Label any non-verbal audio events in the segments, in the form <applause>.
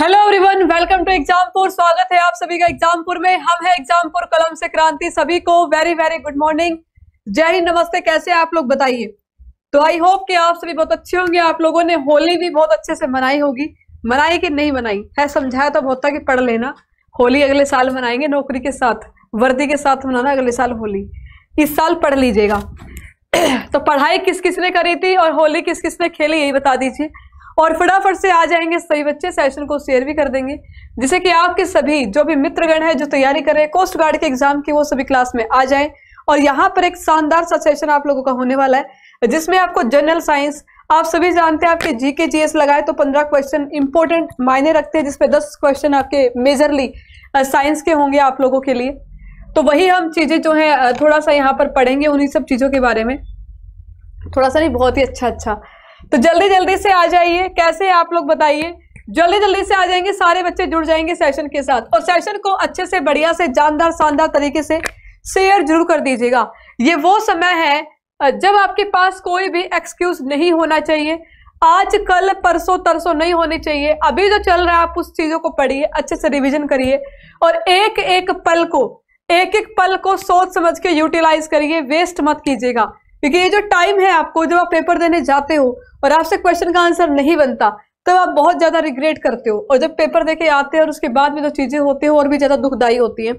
hello everyone welcome to Exampur स्वागत है आप सभी का एग्जामपुर में हम है एग्जामपुर कलम से क्रांति सभी को वेरी वेरी गुड मॉर्निंग जय हिंद नमस्ते कैसे आप लोग बताइए तो आई होप कि आप सभी बहुत अच्छे होंगे आप लोगों ने होली भी बहुत अच्छे से मनाई होगी मनाई कि नहीं मनाई है समझाया तो बहुत था कि पढ़ लेना होली अगले साल मनाएंगे नौकरी के साथ वर्दी के साथ मनाना अगले साल होली इस साल पढ़ लीजिएगा तो पढ़ाई किस किसने करी थी और होली किस किसने खेली यही बता दीजिए और फटाफट से आ जाएंगे सभी बच्चे सेशन को शेयर भी कर देंगे जिससे कि आपके सभी जो भी मित्रगण है जो तैयारी कर रहे हैं कोस्ट गार्ड के एग्जाम की वो सभी क्लास में आ जाए और यहाँ पर एक शानदार सा सेशन आप लोगों का होने वाला है जिसमें आपको जनरल साइंस आप सभी जानते हैं आपके जीके जीएस लगाए तो पंद्रह क्वेश्चन इंपॉर्टेंट मायने रखते हैं जिसमें दस क्वेश्चन आपके मेजरली साइंस के होंगे आप लोगों के लिए तो वही हम चीज़ें जो है थोड़ा सा यहाँ पर पढ़ेंगे उन्हीं सब चीज़ों के बारे में थोड़ा सा नहीं बहुत ही अच्छा अच्छा तो जल्दी जल्दी से आ जाइए कैसे आप लोग बताइए जल्दी जल्दी से आ जाएंगे सारे बच्चे जुड़ जाएंगे सेशन के साथ और सेशन को अच्छे से बढ़िया से जानदार शानदार तरीके से शेयर जरूर कर दीजिएगा ये वो समय है जब आपके पास कोई भी एक्सक्यूज नहीं होना चाहिए आज कल परसों तरसों नहीं होने चाहिए अभी जो चल रहा है आप उस चीजों को पढ़िए अच्छे से रिविजन करिए और एक एक पल को एक एक पल को सोच समझ के यूटिलाइज करिए वेस्ट मत कीजिएगा क्योंकि ये जो टाइम है आपको जब आप पेपर देने जाते हो और आपसे क्वेश्चन का आंसर नहीं बनता तब तो आप बहुत ज़्यादा रिग्रेट करते हो और जब पेपर दे आते हैं और उसके बाद में जो चीज़ें होती हैं और भी ज़्यादा दुखदायी होती हैं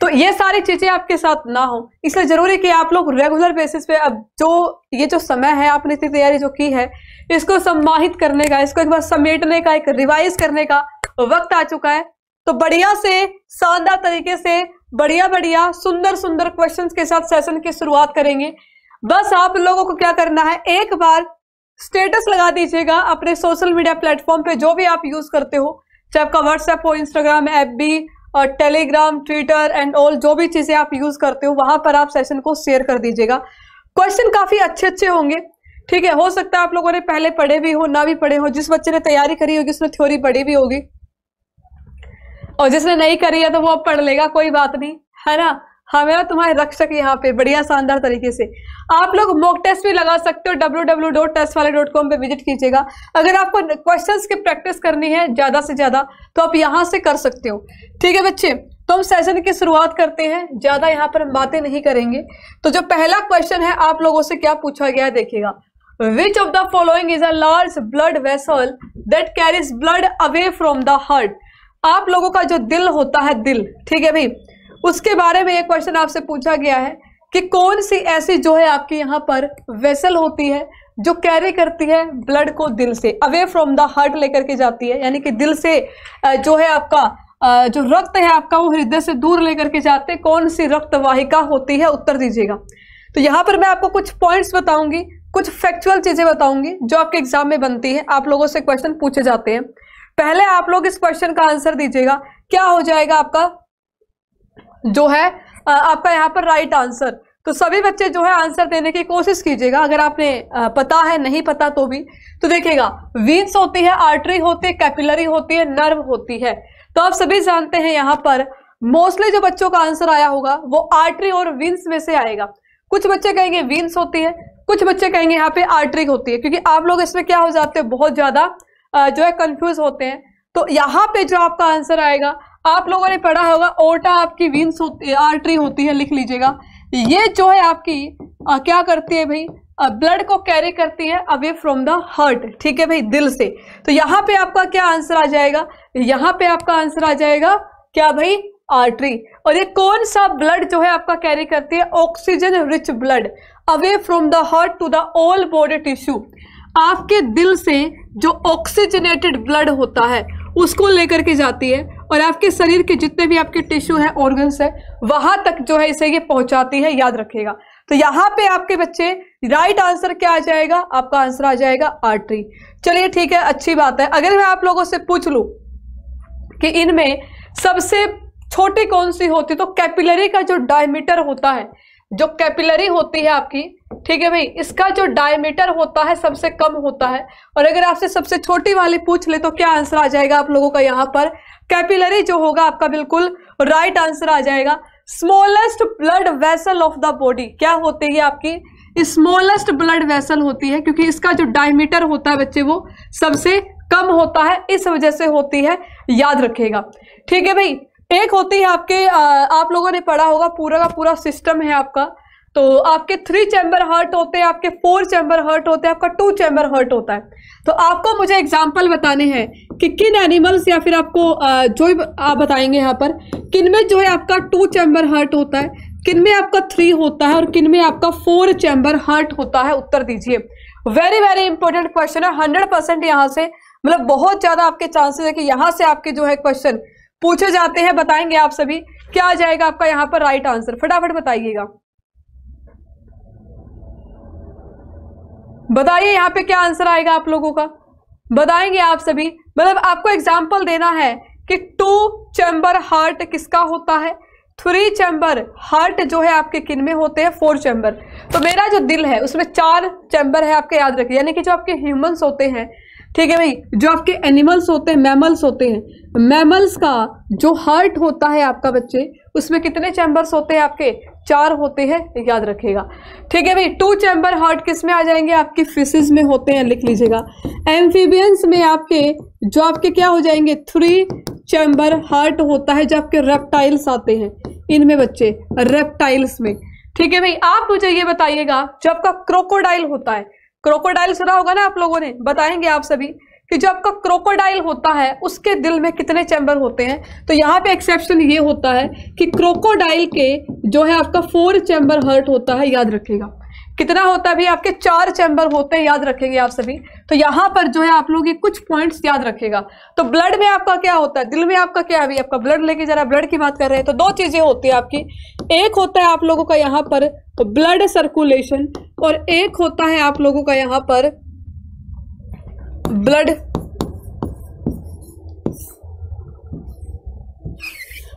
तो ये सारी चीज़ें आपके साथ ना हो इसलिए ज़रूरी कि आप लोग रेगुलर बेसिस पे अब जो ये जो समय है आपने इतनी तैयारी जो की है इसको सम्माहित करने का इसको एक बार समेटने का एक रिवाइज करने का वक्त आ चुका है तो बढ़िया से शानदार तरीके से बढ़िया बढ़िया सुंदर सुंदर क्वेश्चंस के साथ सेशन की शुरुआत करेंगे बस आप लोगों को क्या करना है एक बार स्टेटस लगा दीजिएगा अपने सोशल मीडिया प्लेटफॉर्म पे जो भी आप यूज करते हो चाहे आपका व्हाट्सएप हो इंस्टाग्राम एप भी और टेलीग्राम ट्विटर एंड ऑल जो भी चीजें आप यूज करते हो वहां पर आप सेशन को शेयर कर दीजिएगा क्वेश्चन काफी अच्छे अच्छे होंगे ठीक है हो सकता है आप लोगों ने पहले पढ़े भी हो ना भी पढ़े हो जिस बच्चे ने तैयारी करी होगी उसने थ्योरी पढ़ी भी होगी और जिसने नहीं करी है तो वो पढ़ लेगा कोई बात नहीं है ना हाँ, मेरा तुम्हारे रक्षक यहाँ पे बढ़िया शानदार तरीके से आप लोग मॉक टेस्ट भी लगा सकते हो डब्ल्यू डब्ल्यू डॉट टेस्ट वाले डॉट कॉम पर विजिट कीजिएगा अगर आपको क्वेश्चन की प्रैक्टिस करनी है ज़्यादा से ज़्यादा तो आप यहाँ से कर सकते हो ठीक है बच्चे तो हम सेशन की शुरुआत करते हैं ज़्यादा यहाँ पर हम बातें नहीं करेंगे तो जो पहला क्वेश्चन है आप लोगों से क्या पूछा गया देखिएगा which of the following is a large blood vessel that carries blood away from the heart आप लोगों का जो दिल होता है दिल ठीक है भाई उसके बारे में एक क्वेश्चन आपसे पूछा गया है कि कौन सी ऐसी जो है आपकी यहाँ पर वेसल होती है जो कैरी करती है ब्लड को दिल से अवे फ्रॉम द हार्ट लेकर के जाती है यानी कि दिल से जो है आपका जो रक्त है आपका वो हृदय से दूर लेकर के जाते हैं कौन सी रक्त वाहिका होती है उत्तर दीजिएगा तो यहाँ पर मैं आपको कुछ पॉइंट्स बताऊंगी कुछ फैक्चुअल चीज़ें बताऊंगी जो आपके एग्जाम में बनती है आप लोगों से क्वेश्चन पूछे जाते हैं पहले आप लोग इस क्वेश्चन का आंसर दीजिएगा क्या हो जाएगा आपका जो है आपका यहाँ पर राइट आंसर तो सभी बच्चे जो है आंसर देने की कोशिश कीजिएगा अगर आपने पता है नहीं पता तो भी तो देखिएगा वीन्स होती है आर्टरी होती है कैपिलरी होती है नर्व होती है तो आप सभी जानते हैं यहाँ पर मोस्टली जो बच्चों का आंसर आया होगा वो आर्टरी और विंस में से आएगा कुछ बच्चे कहेंगे विंस होती है कुछ बच्चे कहेंगे यहाँ पे आर्टरी होती है क्योंकि आप लोग इसमें क्या हो जाते हैं बहुत ज्यादा जो है कंफ्यूज होते हैं तो यहाँ पे जो आपका आंसर आएगा आप लोगों ने पढ़ा होगा ओटा आपकी विंस होती आर्टरी होती है लिख लीजिएगा ये जो है आपकी आ, क्या करती है भाई ब्लड को कैरी करती है अवे फ्रॉम द हर्ट ठीक है भाई दिल से तो यहाँ पे आपका क्या आंसर आ जाएगा यहाँ पे आपका आंसर आ जाएगा क्या भाई आर्टरी और ये कौन सा ब्लड जो है आपका कैरी करती है oxygen rich blood away from the heart to the all body tissue आपके दिल से जो ऑक्सीजनेटेड ब्लड होता है उसको लेकर के जाती है और आपके शरीर के जितने भी आपके टिश्यू हैं ऑर्गन्स हैं वहाँ तक जो है इसे ये पहुँचाती है याद रखेगा तो यहाँ पे आपके बच्चे राइट आंसर क्या आ जाएगा आपका आंसर आ जाएगा आर्टरी चलिए ठीक है अच्छी बात है अगर मैं आप लोगों से पूछ लूँ कि इनमें सबसे छोटी कौन सी होती तो कैपिलरी का जो डायमीटर होता है जो कैपिलरी होती है आपकी ठीक है भाई इसका जो डायमीटर होता है सबसे कम होता है और अगर आपसे सबसे छोटी वाली पूछ ले तो क्या आंसर आ जाएगा आप लोगों का यहाँ पर कैपिलरी जो होगा आपका बिल्कुल राइट आंसर आ जाएगा smallest blood vessel of the body क्या होती है आपकी स्मॉलेस्ट ब्लड वेसल होती है क्योंकि इसका जो डायमीटर होता है बच्चे वो सबसे कम होता है इस वजह से होती है याद रखेगा ठीक है भाई एक होती है आपके आ, आप लोगों ने पढ़ा होगा पूरा का पूरा सिस्टम है आपका तो आपके थ्री चैम्बर हर्ट होते हैं आपके फोर चैम्बर हर्ट होते हैं आपका टू चैम्बर हर्ट होता है तो आपको मुझे एग्जाम्पल बताने हैं कि किन एनिमल्स या फिर आपको जो आप बताएंगे यहाँ पर किन में जो है आपका टू चैम्बर हर्ट होता है किन में आपका थ्री होता है और किन में आपका फोर चैम्बर हर्ट होता है उत्तर दीजिए वेरी वेरी इंपॉर्टेंट क्वेश्चन है हंड्रेड परसेंट यहाँ से मतलब बहुत ज़्यादा आपके चांसेस है कि यहाँ से आपके जो है क्वेश्चन पूछे जाते हैं बताएंगे आप सभी क्या आ जाएगा आपका यहाँ पर राइट आंसर फटाफट बताइएगा बताइए यहाँ पे क्या आंसर आएगा आप लोगों का बताएंगे आप सभी मतलब आपको एग्जाम्पल देना है कि टू चैम्बर हार्ट किसका होता है थ्री चैम्बर हार्ट जो है आपके किन में होते हैं फोर चैम्बर तो मेरा जो दिल है उसमें चार चैम्बर है आपके याद रखिए यानी कि जो आपके ह्यूमन्स होते हैं ठीक है भाई जो आपके एनिमल्स होते हैं मैमल्स होते हैं मैमल्स का जो हार्ट होता है आपका बच्चे उसमें कितने चैम्बर्स होते हैं आपके चार होते हैं याद रखेगा ठीक है भाई टू चैम्बर हार्ट किस में आ जाएंगे आपके फिशेज में होते हैं लिख लीजिएगा एम्फीबियंस में आपके जो आपके क्या हो जाएंगे थ्री चैम्बर हार्ट होता है जो आपके रेप्टाइल्स आते हैं इनमें बच्चे रेप्टाइल्स में ठीक है भाई आप मुझे ये बताइएगा जो आपका क्रोकोडाइल होता है क्रोकोडाइल सुना होगा ना आप लोगों ने बताएंगे आप सभी कि जो आपका क्रोकोडाइल होता है उसके दिल में कितने चैम्बर होते हैं तो यहाँ पे एक्सेप्शन ये होता है कि क्रोकोडाइल के जो है आपका फोर चैम्बर हर्ट होता है याद रखिएगा कितना होता है भी आपके चार चैम्बर होते हैं याद रखेंगे आप सभी तो यहाँ पर जो है आप लोग ये कुछ पॉइंट्स याद रखेगा तो ब्लड में आपका क्या होता है दिल में आपका क्या अभी आपका ब्लड लेके जरा ब्लड की बात कर रहे हैं तो दो चीज़ें होती है आपकी एक होता है आप लोगों का यहाँ पर ब्लड सर्कुलेशन और एक होता है आप लोगों का यहाँ पर ब्लड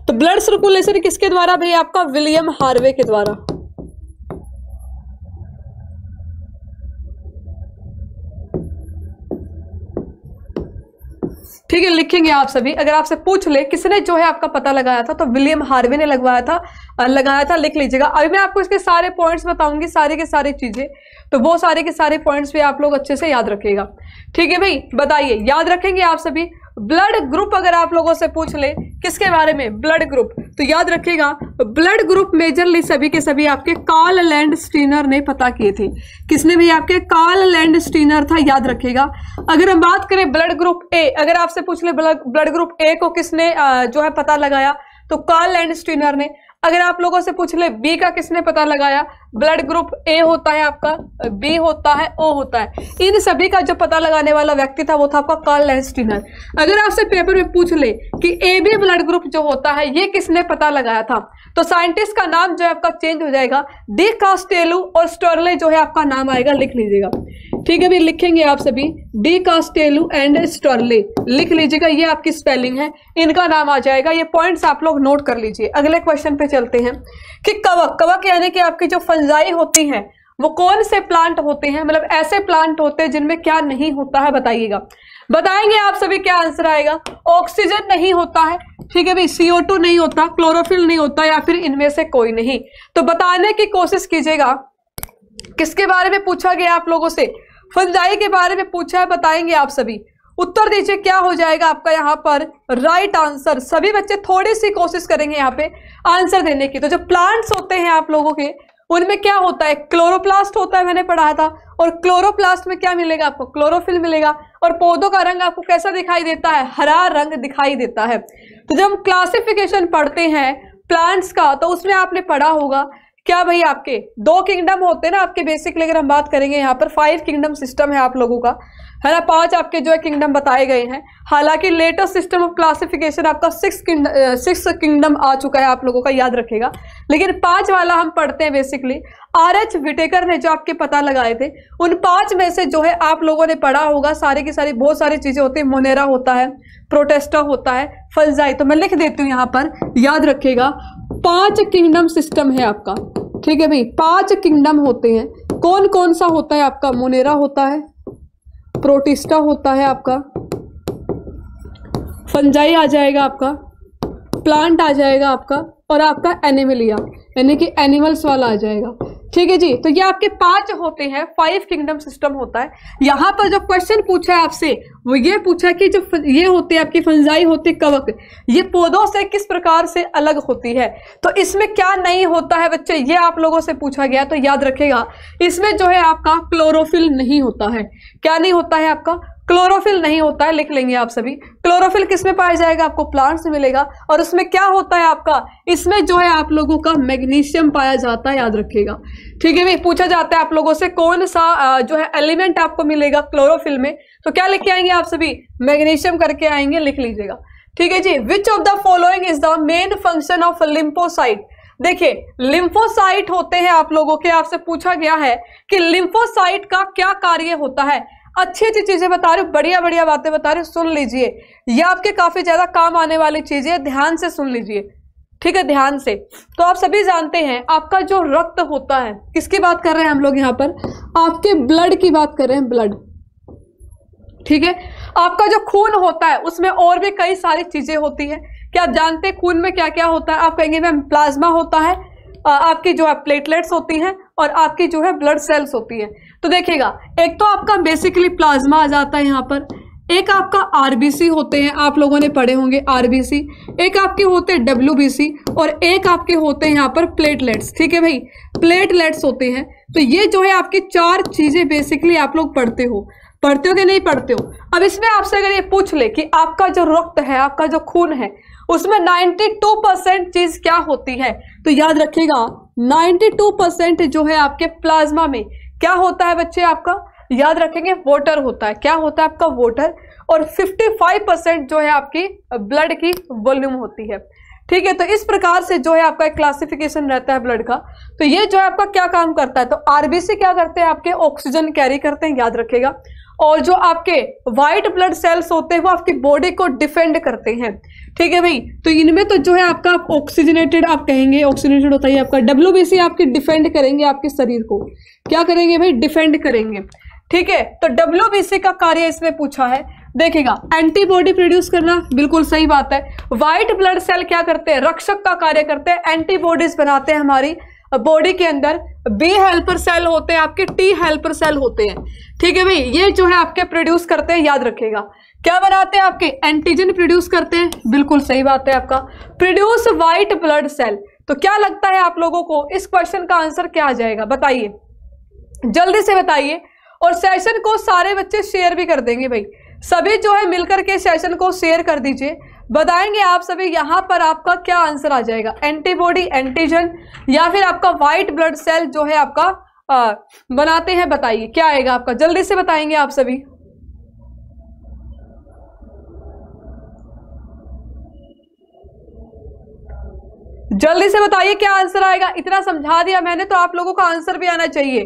तो ब्लड सर्कुलेशन किसके द्वारा भाई आपका विलियम हार्वे के द्वारा ठीक है लिखेंगे आप सभी अगर आपसे पूछ ले किसने जो है आपका पता लगाया था तो विलियम हार्वे ने लगवाया था लगाया था लिख लीजिएगा अभी मैं आपको इसके सारे पॉइंट्स बताऊंगी सारे के सारे चीजें तो वो सारे के सारे पॉइंट्स भी आप लोग अच्छे से याद रखिएगा ठीक है भाई बताइए याद रखेंगे आप सभी ब्लड ग्रुप अगर आप लोगों से पूछ ले किसके बारे में ब्लड ग्रुप तो याद रखिएगा ब्लड ग्रुप मेजरली सभी के सभी आपके कार्ल लैंड स्टीनर ने पता किए थे किसने भी आपके कार्ल लैंड स्टीनर था याद रखिएगा अगर हम बात करें ब्लड ग्रुप ए अगर आपसे पूछ ले ब्लड ग्रुप ए को किसने जो है पता लगाया तो कार्ल लैंड स्टीनर ने अगर आप लोगों से पूछ ले बी का किसने पता लगाया ब्लड ग्रुप ए होता है आपका बी होता है ओ होता है इन सभी का जो पता लगाने वाला व्यक्ति था वो था आपका कार्ल लेंस्टिनर अगर आपसे पेपर में पूछ ले कि ए बी ब्लड ग्रुप जो होता है ये किसने पता लगाया था तो साइंटिस्ट का नाम जो है आपका चेंज हो जाएगा डी कास्टेलू और स्टोरले जो है आपका नाम आएगा लिख लीजिएगा ठीक है अभी लिखेंगे आप सभी डी कास्टेलू एंड स्टोरले लिख लीजिएगा ये आपकी स्पेलिंग है इनका नाम आ जाएगा ये पॉइंट्स आप लोग नोट कर लीजिए अगले क्वेश्चन पे चलते हैं कि कवक कवक यानी कि आपकी जो फल फंजाई होती हैं वो कौन से प्लांट होते हैं मतलब ऐसे प्लांट होते हैं जिनमें क्या नहीं होता है बताइएगा बताएंगे आप सभी क्या आंसर आएगा ऑक्सीजन नहीं होता है ठीक है भाई सीओ टू नहीं होता क्लोरोफिल नहीं होता या फिर इनमें से कोई नहीं तो बताने की कोशिश कीजिएगा किसके बारे में पूछा गया आप लोगों से फंजाई के बारे में पूछा है बताएंगे आप सभी उत्तर दीजिए क्या हो जाएगा आपका यहाँ पर राइट आंसर सभी बच्चे थोड़ी सी कोशिश करेंगे यहाँ पे आंसर देने की तो जो प्लांट्स होते हैं आप लोगों के उनमें क्या होता है क्लोरोप्लास्ट होता है मैंने पढ़ा था और क्लोरोप्लास्ट में क्या मिलेगा आपको क्लोरोफिल मिलेगा और पौधों का रंग आपको कैसा दिखाई देता है हरा रंग दिखाई देता है तो जब हम क्लासिफिकेशन पढ़ते हैं प्लांट्स का तो उसमें आपने पढ़ा होगा क्या भाई आपके दो किंगडम होते हैं ना आपके बेसिकली अगर हम बात करेंगे यहाँ पर फाइव किंगडम सिस्टम है आप लोगों का है ना पांच आपके जो है किंगडम बताए गए हैं हालांकि लेटेस्ट सिस्टम ऑफ क्लासिफिकेशन आपका सिक्स सिक्स किंगडम आ चुका है आप लोगों का याद रखेगा लेकिन पांच वाला हम पढ़ते हैं बेसिकली आर एच विटेकर ने जो आपके पता लगाए थे उन पांच में से जो है आप लोगों ने पढ़ा होगा सारे की सारी बहुत सारी चीजें होती है मोनेरा होता है प्रोटेस्टा होता है फलजाई तो मैं लिख देती हूँ यहाँ पर याद रखेगा पांच किंगडम सिस्टम है आपका ठीक है भाई पांच किंगडम होते हैं कौन कौन सा होता है आपका मोनेरा होता है प्रोटिस्टा होता है आपका फंजाई आ जाएगा आपका प्लांट आ जाएगा आपका और आपका एनिमलिया यानी कि एनिमल्स वाला आ जाएगा ठीक है जी तो ये आपके पांच होते हैं फाइव किंगडम सिस्टम होता है यहाँ पर जो क्वेश्चन पूछा है आपसे वो ये पूछा कि जो ये होते हैं आपकी फंजाई होती कवक ये पौधों से किस प्रकार से अलग होती है तो इसमें क्या नहीं होता है बच्चे ये आप लोगों से पूछा गया तो याद रखेगा इसमें जो है आपका क्लोरोफिल नहीं होता है क्या नहीं होता है आपका क्लोरोफिल नहीं होता है लिख लेंगे आप सभी क्लोरोफिल किस में पाया जाएगा आपको प्लांट से मिलेगा और उसमें क्या होता है आपका इसमें जो है आप लोगों का मैग्नीशियम पाया जाता है याद रखिएगा ठीक है भाई पूछा जाता है आप लोगों से कौन सा जो है एलिमेंट आपको मिलेगा क्लोरोफिल में तो क्या लिख के आएंगे आप सभी मैग्नीशियम करके आएंगे लिख लीजिएगा ठीक है जी which of the following is the main function of lymphocyte देखिए लिम्फोसाइट होते हैं आप लोगों के आपसे पूछा गया है कि लिम्फोसाइट का क्या कार्य होता है अच्छी अच्छी चीजें बता रहे हो बढ़िया बढ़िया बातें बता रहे हो सुन लीजिए यह आपके काफी ज्यादा काम आने वाली चीजें ध्यान से सुन लीजिए ठीक है ध्यान से तो आप सभी जानते हैं आपका जो रक्त होता है किसकी बात कर रहे हैं हम लोग यहाँ पर आपके ब्लड की बात कर रहे हैं ब्लड ठीक है आपका जो खून होता है उसमें और भी कई सारी चीजें होती है क्या आप जानते हैं खून में क्या क्या होता है आप कहेंगे मैम प्लाज्मा होता है आपकी जो है प्लेटलेट्स होती हैं और आपकी जो है ब्लड सेल्स होती हैं तो देखिएगा एक तो आपका बेसिकली प्लाज्मा आ जाता है यहाँ पर एक आपका आरबीसी होते हैं आप लोगों ने पढ़े होंगे आरबीसी एक आपके होते हैं डब्ल्यू और एक आपके होते हैं यहाँ पर प्लेटलेट्स ठीक है भाई प्लेटलेट्स होते हैं तो ये जो है आपकी चार चीज़ें बेसिकली आप लोग पढ़ते हो पढ़ते हो कि नहीं पढ़ते हो अब इसमें आपसे अगर ये पूछ ले कि आपका जो रक्त है आपका जो खून है उसमें नाइन्टी परसेंट चीज क्या होती है तो याद रखिएगा नाइन्टी परसेंट जो है आपके प्लाज्मा में क्या होता है बच्चे आपका याद रखेंगे वोटर होता है क्या होता है आपका वोटर और 55 परसेंट जो है आपकी ब्लड की वॉल्यूम होती है ठीक है तो इस प्रकार से जो है आपका एक क्लासिफिकेशन रहता है ब्लड का तो ये जो है आपका क्या काम करता है तो आरबीसी क्या करते हैं आपके ऑक्सीजन कैरी करते हैं याद रखेगा और जो आपके व्हाइट ब्लड सेल्स होते हैं वो आपकी बॉडी को डिफेंड करते हैं ठीक है भाई तो इनमें तो जो है आपका ऑक्सीजनेटेड आप कहेंगे ऑक्सीजनेटेड होता है आपका डब्ल्यू आपके डिफेंड करेंगे आपके शरीर को क्या करेंगे भाई डिफेंड करेंगे ठीक है तो डब्ल्यू का कार्य इसमें पूछा है देखेगा एंटीबॉडी प्रोड्यूस करना बिल्कुल सही बात है व्हाइट ब्लड सेल क्या करते हैं रक्षक का कार्य करते हैं एंटीबॉडीज बनाते हैं हमारी बॉडी के अंदर बी हेल्पर सेल होते हैं आपके टी हेल्पर सेल होते हैं ठीक है भाई ये जो है आपके प्रोड्यूस करते हैं याद रखेगा क्या बनाते हैं आपके एंटीजन प्रोड्यूस करते हैं बिल्कुल सही बात है आपका प्रोड्यूस व्हाइट ब्लड सेल तो क्या लगता है आप लोगों को इस क्वेश्चन का आंसर क्या आ जाएगा बताइए जल्दी से बताइए और सेशन को सारे बच्चे शेयर भी कर देंगे भाई सभी जो है मिलकर के सेशन को शेयर कर दीजिए बताएंगे आप सभी यहाँ पर आपका क्या आंसर आ जाएगा एंटीबॉडी एंटीजन या फिर आपका व्हाइट ब्लड सेल जो है आपका आ, बनाते हैं बताइए क्या आएगा आपका जल्दी से बताएंगे आप सभी जल्दी से बताइए क्या आंसर आएगा इतना समझा दिया मैंने तो आप लोगों का आंसर भी आना चाहिए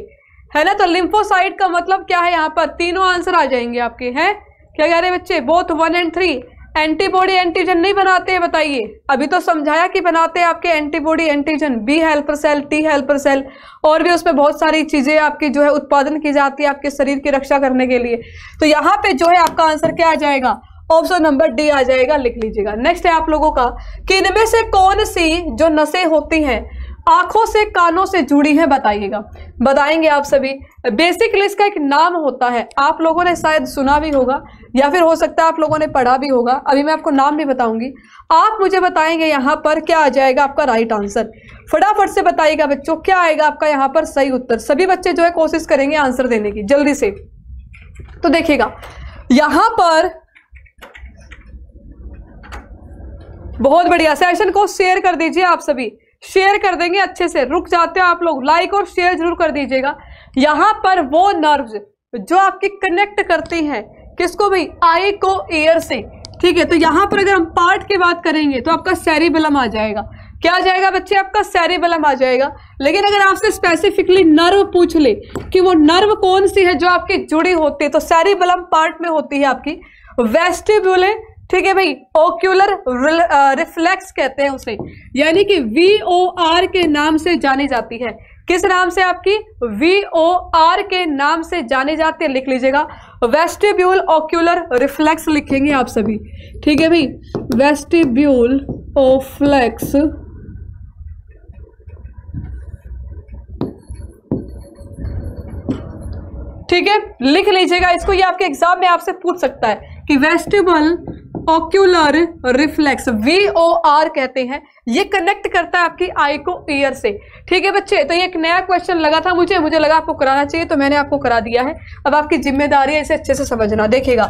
है ना तो लिम्फोसाइट का मतलब क्या है यहाँ पर तीनों आंसर आ जाएंगे आपके हैं क्या कह रहे हैं बच्चे both one and three antibody antigen नहीं बनाते हैं बताइए अभी तो समझाया कि बनाते हैं आपके antibody antigen B helper cell T helper cell और भी उसमें बहुत सारी चीज़ें आपकी जो है उत्पादन की जाती है आपके शरीर की रक्षा करने के लिए तो यहाँ पे जो है आपका आंसर क्या आ जाएगा ऑप्शन नंबर डी आ जाएगा लिख लीजिएगा नेक्स्ट है आप लोगों का कि इनमें से कौन सी जो नशे होती हैं आंखों से कानों से जुड़ी है बताइएगा बताएंगे आप सभी बेसिकली इसका एक नाम होता है आप लोगों ने शायद सुना भी होगा या फिर हो सकता है आप लोगों ने पढ़ा भी होगा अभी मैं आपको नाम भी बताऊंगी आप मुझे बताएंगे यहाँ पर क्या आ जाएगा आपका राइट आंसर फटाफट से बताइएगा बच्चों क्या आएगा आपका यहाँ पर सही उत्तर सभी बच्चे जो है कोशिश करेंगे आंसर देने की जल्दी से तो देखिएगा यहां पर बहुत बढ़िया सेशन को शेयर कर दीजिए आप सभी शेयर कर देंगे अच्छे से रुक जाते हो आप लोग लाइक और शेयर जरूर कर दीजिएगा यहाँ पर वो नर्व्स जो आपकी कनेक्ट करती हैं किसको भी आई को एयर से ठीक है तो यहाँ पर अगर हम पार्ट की बात करेंगे तो आपका सैरीबलम आ जाएगा क्या आ जाएगा बच्चे आपका सैरिबलम आ जाएगा लेकिन अगर आपसे स्पेसिफिकली नर्व पूछ ले कि वो नर्व कौन सी है जो आपकी जुड़ी होती है तो सैरिबलम पार्ट में होती है आपकी वेस्टिब्यूल ठीक है भाई ओक्यूलर रिफ्लेक्स कहते हैं उसे यानी कि वी ओ आर के नाम से जानी जाती है किस नाम से आपकी वी ओ आर के नाम से जाने जाते हैं लिख लीजिएगा वेस्टिब्यूल ओक्यूलर रिफ्लेक्स लिखेंगे आप सभी ठीक है भाई वेस्टिब्यूल ओफ्लेक्स ठीक है लिख लीजिएगा इसको ये आपके एग्जाम में आपसे पूछ सकता है कि vestibular ocular reflex V O R कहते हैं ये कनेक्ट करता है आपकी आई को ईयर से ठीक है बच्चे तो ये एक नया क्वेश्चन लगा था मुझे मुझे लगा आपको कराना चाहिए तो मैंने आपको करा दिया है अब आपकी जिम्मेदारी है इसे अच्छे से समझना देखिएगा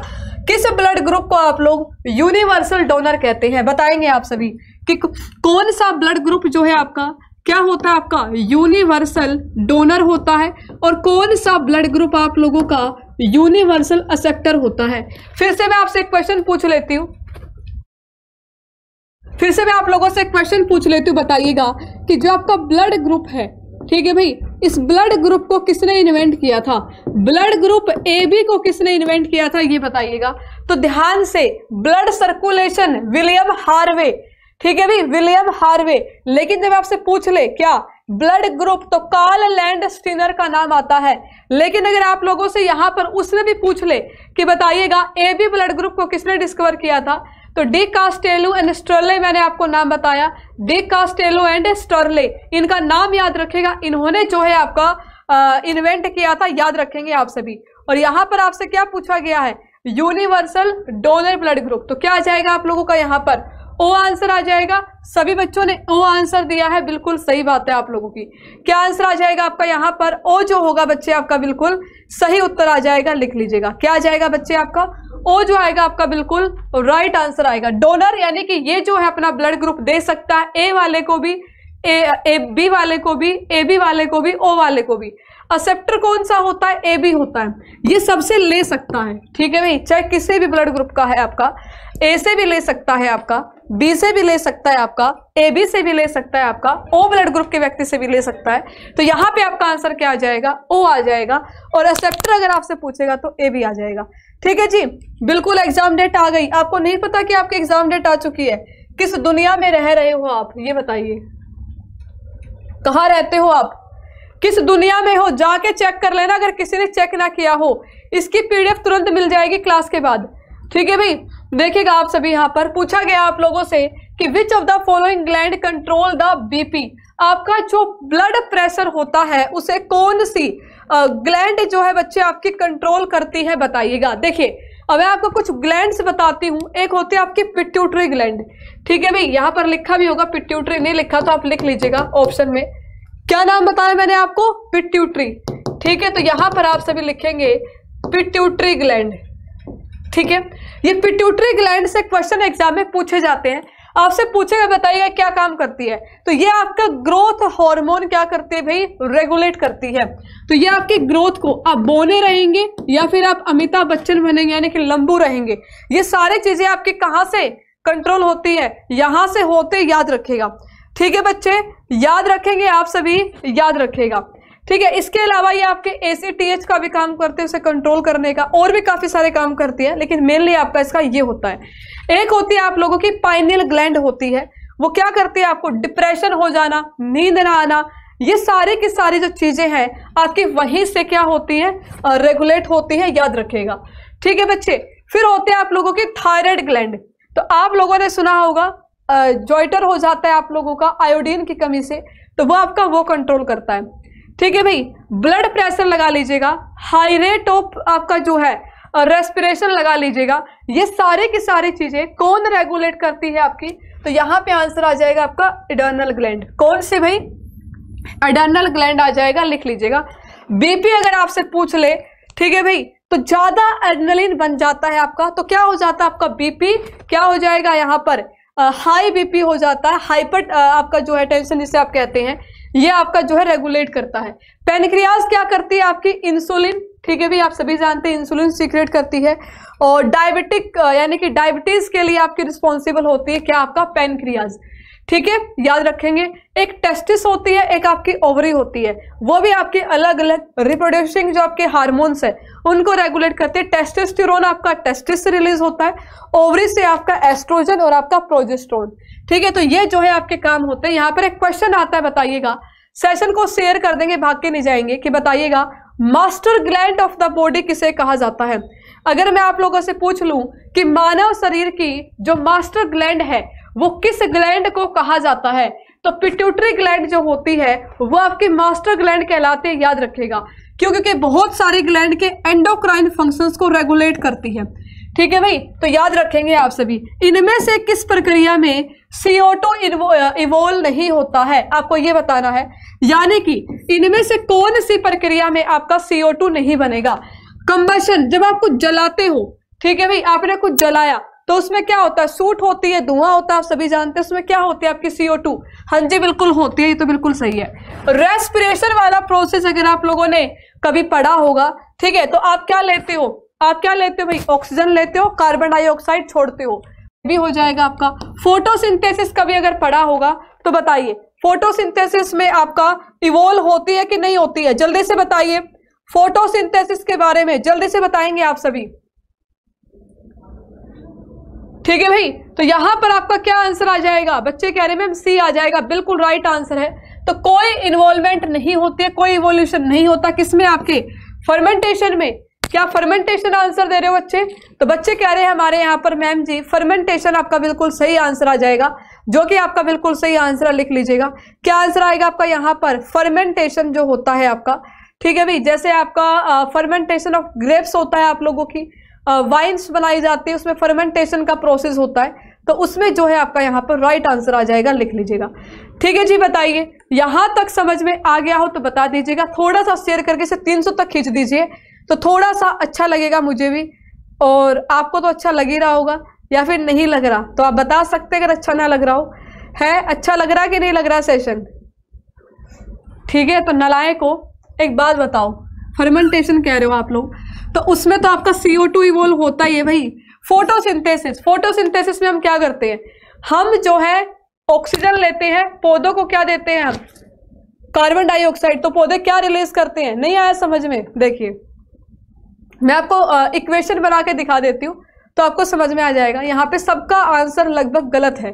किस ब्लड ग्रुप को आप लोग यूनिवर्सल डोनर कहते हैं बताएंगे आप सभी कि कौन सा ब्लड ग्रुप जो है आपका क्या होता है आपका यूनिवर्सल डोनर होता है और कौन सा ब्लड ग्रुप आप लोगों का यूनिवर्सल असेक्टर होता है फिर से मैं आपसे एक क्वेश्चन पूछ लेती हूँ फिर से मैं आप लोगों से क्वेश्चन पूछ लेती हूँ बताइएगा कि जो आपका ब्लड ग्रुप है ठीक है भाई इस ब्लड ग्रुप को किसने इन्वेंट किया था ब्लड ग्रुप ए बी को किसने इन्वेंट किया था ये बताइएगा तो ध्यान से ब्लड सर्कुलेशन विलियम हार्वे ठीक है भाई विलियम हार्वे लेकिन जब आपसे पूछ ले क्या ब्लड ग्रुप तो कार्ल लैंड स्टीनर का नाम आता है लेकिन अगर आप लोगों से यहां पर उसने भी पूछ ले कि बताइएगा ए बी ब्लड ग्रुप को किसने डिस्कवर किया था तो डी कास्टेलो एंड स्टर्ले मैंने आपको नाम बताया डी कास्टेलो एंड स्टर्ले इनका नाम याद रखेगा इन्होंने जो है आपका इन्वेंट किया था याद रखेंगे आप सभी और यहां पर आपसे क्या पूछा गया है यूनिवर्सल डोनर ब्लड ग्रुप तो क्या आ जाएगा आप लोगों का यहां पर ओ आंसर आ जाएगा सभी बच्चों ने ओ आंसर दिया है बिल्कुल सही बात है आप लोगों की क्या आंसर आ जाएगा आपका यहाँ पर ओ जो होगा बच्चे आपका बिल्कुल सही उत्तर आ जाएगा लिख लीजिएगा क्या आ जाएगा बच्चे आपका ओ जो आएगा आपका बिल्कुल राइट आंसर आएगा डोनर यानी कि ये जो है अपना ब्लड ग्रुप दे सकता है ए वाले को भी ए ए बी वाले को भी ए बी वाले को भी ओ वाले को भी असेप्टर कौन सा होता है ए बी होता है ये सबसे ले सकता है ठीक है भाई चाहे किसी भी ब्लड ग्रुप का है आपका ए से भी ले सकता है आपका बी से भी ले सकता है आपका ए बी से भी ले सकता है आपका ओ ब्लड ग्रुप के व्यक्ति से भी ले सकता है तो यहाँ पे आपका आंसर क्या आ जाएगा ओ आ जाएगा और एक्सेप्टर अगर आपसे पूछेगा तो ए भी आ जाएगा ठीक है जी बिल्कुल एग्जाम डेट आ गई आपको नहीं पता कि आपकी एग्जाम डेट आ चुकी है किस दुनिया में रह रहे हो आप ये बताइए कहाँ रहते हो आप किस दुनिया में हो जाके चेक कर लेना अगर किसी ने चेक ना किया हो इसकी पीडीएफ तुरंत मिल जाएगी क्लास के बाद ठीक है भाई देखिएगा आप सभी यहाँ पर पूछा गया आप लोगों से कि which of the following gland control the BP आपका जो ब्लड प्रेशर होता है उसे कौन सी ग्लैंड जो है बच्चे आपकी कंट्रोल करती है बताइएगा देखिए अब मैं आपको कुछ ग्लैंड बताती हूँ एक होती है आपकी पिट्यूटरी ग्लैंड ठीक है भाई यहाँ पर लिखा भी होगा पिट्यूटरी नहीं लिखा तो आप लिख लीजिएगा ऑप्शन में क्या नाम बताया मैंने आपको पिट्यूटरी ठीक है तो यहाँ पर आप सभी लिखेंगे पिट्यूटरी ग्लैंड ठीक है ये पिट्यूटरी ग्लैंड से क्वेश्चन एग्जाम में पूछे जाते हैं आपसे पूछेगा बताइएगा क्या काम करती है तो ये आपका ग्रोथ हार्मोन क्या करते हैं भाई रेगुलेट करती है तो ये आपके ग्रोथ को आप बोने रहेंगे या फिर आप अमिताभ बच्चन बनेंगे यानी कि लंबू रहेंगे ये सारी चीजें आपके कहाँ से कंट्रोल होती है यहां से होते याद रखेगा ठीक है बच्चे याद रखेंगे आप सभी याद रखेगा ठीक है इसके अलावा ये आपके ए का भी काम करते हैं उसे कंट्रोल करने का और भी काफी सारे काम करती है लेकिन मेनली आपका इसका ये होता है एक होती है आप लोगों की पाइनियल ग्लैंड होती है वो क्या करती है आपको डिप्रेशन हो जाना नींद ना आना ये सारे की सारी जो चीज़ें हैं आपकी वहीं से क्या होती है रेगुलेट होती है याद रखेगा ठीक है बच्चे फिर होते हैं आप लोगों की थायराइड ग्लैंड तो आप लोगों ने सुना होगा जॉइटर हो जाता है आप लोगों का आयोडीन की कमी से तो वो आपका वो कंट्रोल करता है ठीक है भाई ब्लड प्रेशर लगा लीजिएगा हाई रेट ऑफ आपका जो है रेस्पिरेशन लगा लीजिएगा ये सारे की सारी चीज़ें कौन रेगुलेट करती है आपकी तो यहां पे आंसर आ जाएगा आपका इडर्नल ग्लैंड कौन से भाई एडर्नल ग्लैंड आ जाएगा लिख लीजिएगा बीपी अगर आपसे पूछ ले ठीक है भाई तो ज्यादा एडनलिन बन जाता है आपका तो क्या हो जाता है आपका बीपी क्या हो जाएगा यहाँ पर हाई बीपी हो जाता है हाइपर आपका जो है टेंशन जिसे आप कहते हैं ये आपका जो है रेगुलेट करता है पेनक्रियाज क्या करती है आपकी इंसुलिन ठीक है भी आप सभी जानते हैं इंसुलिन सीक्रेट करती है और डायबिटिक यानी कि डायबिटीज के लिए आपकी रिस्पॉन्सिबल होती है क्या आपका पेनक्रियाज ठीक है याद रखेंगे एक टेस्टिस होती है एक आपकी ओवरी होती है वो भी आपके अलग अलग रिप्रोड्यूसिंग जो आपके हार्मोन्स है उनको रेगुलेट करते हैं टेस्टिस्टिरोन आपका टेस्टिस से रिलीज होता है ओवरी से आपका एस्ट्रोजन और आपका प्रोजेस्ट्रोन ठीक है तो ये जो है आपके काम होते हैं यहाँ पर एक क्वेश्चन आता है बताइएगा सेशन को शेयर कर देंगे भाग के नहीं जाएंगे कि बताइएगा master gland of the body किसे कहा जाता है अगर मैं आप लोगों से पूछ लूं कि मानव शरीर की जो मास्टर ग्लैंड है वो किस ग्लैंड को कहा जाता है तो पिट्यूटरी ग्लैंड जो होती है वो आपकी मास्टर ग्लैंड कहलाते याद रखेगा क्योंकि बहुत सारी ग्लैंड के एंडोक्राइन फंक्शंस को रेगुलेट करती है ठीक है भाई तो याद रखेंगे आप सभी इनमें से किस प्रक्रिया में सीओ टू इवोल्व नहीं होता है आपको ये बताना है यानी कि इनमें से कौन सी प्रक्रिया में आपका सीओ टू नहीं बनेगा कंबशन जब आप कुछ जलाते हो ठीक है भाई आपने कुछ जलाया तो उसमें क्या होता है सूट होती है धुआं होता है आप सभी जानते हैं उसमें क्या होती है आपकी सीओ टू हाँ जी बिल्कुल होती है ये तो बिल्कुल सही है रेस्पिरेशन वाला प्रोसेस अगर आप लोगों ने कभी पढ़ा होगा ठीक है तो आप क्या लेते हो आप क्या लेते हो भाई ऑक्सीजन लेते हो कार्बन डाइऑक्साइड छोड़ते हो भी हो जाएगा आपका फोटोसिंथेसिस का भी अगर पढ़ा होगा तो बताइए फोटोसिंथेसिस में आपका इवोल्व होती है कि नहीं होती है जल्दी से बताइए फोटोसिंथेसिस के बारे में जल्दी से बताएंगे आप सभी ठीक है भाई तो यहां पर आपका क्या आंसर आ जाएगा बच्चे कह रहे मैम सी आ जाएगा बिल्कुल राइट आंसर है तो कोई इन्वॉल्वमेंट नहीं होती है कोई इवोल्यूशन नहीं होता किसमें आपके फर्मेंटेशन में क्या फर्मेंटेशन आंसर दे रहे हो बच्चे तो बच्चे कह रहे हैं हमारे यहाँ पर मैम जी फर्मेंटेशन आपका बिल्कुल सही आंसर आ जाएगा जो कि आपका बिल्कुल सही आंसर लिख लीजिएगा क्या आंसर आएगा आपका यहाँ पर फर्मेंटेशन जो होता है आपका ठीक है भाई जैसे आपका फर्मेंटेशन ऑफ ग्रेप्स होता है आप लोगों की वाइन्स बनाई जाती है उसमें फर्मेंटेशन का प्रोसेस होता है तो उसमें जो है आपका यहाँ पर राइट आंसर आ जाएगा लिख लीजिएगा ठीक है जी बताइए यहाँ तक समझ में आ गया हो तो बता दीजिएगा थोड़ा सा शेयर करके से 300 तक खींच दीजिए तो थोड़ा सा अच्छा लगेगा मुझे भी और आपको तो अच्छा लग ही रहा होगा या फिर नहीं लग रहा तो आप बता सकते अगर अच्छा ना लग रहा हो है अच्छा लग रहा कि नहीं लग रहा सेशन ठीक है तो नलाए को एक बात बताओ फर्मेंटेशन कह रहे हो आप लोग तो उसमें तो आपका सी ओ टू इवोल्व होता ही है भाई फोटोसिंथेसिस फोटोसिंथेसिस में हम क्या करते हैं हम जो है ऑक्सीजन लेते हैं पौधों को क्या देते हैं हम कार्बन डाइऑक्साइड तो पौधे क्या रिलीज करते हैं नहीं आया समझ में देखिए मैं आपको इक्वेशन बना के दिखा देती हूँ तो आपको समझ में आ जाएगा यहाँ पे सबका आंसर लगभग गलत है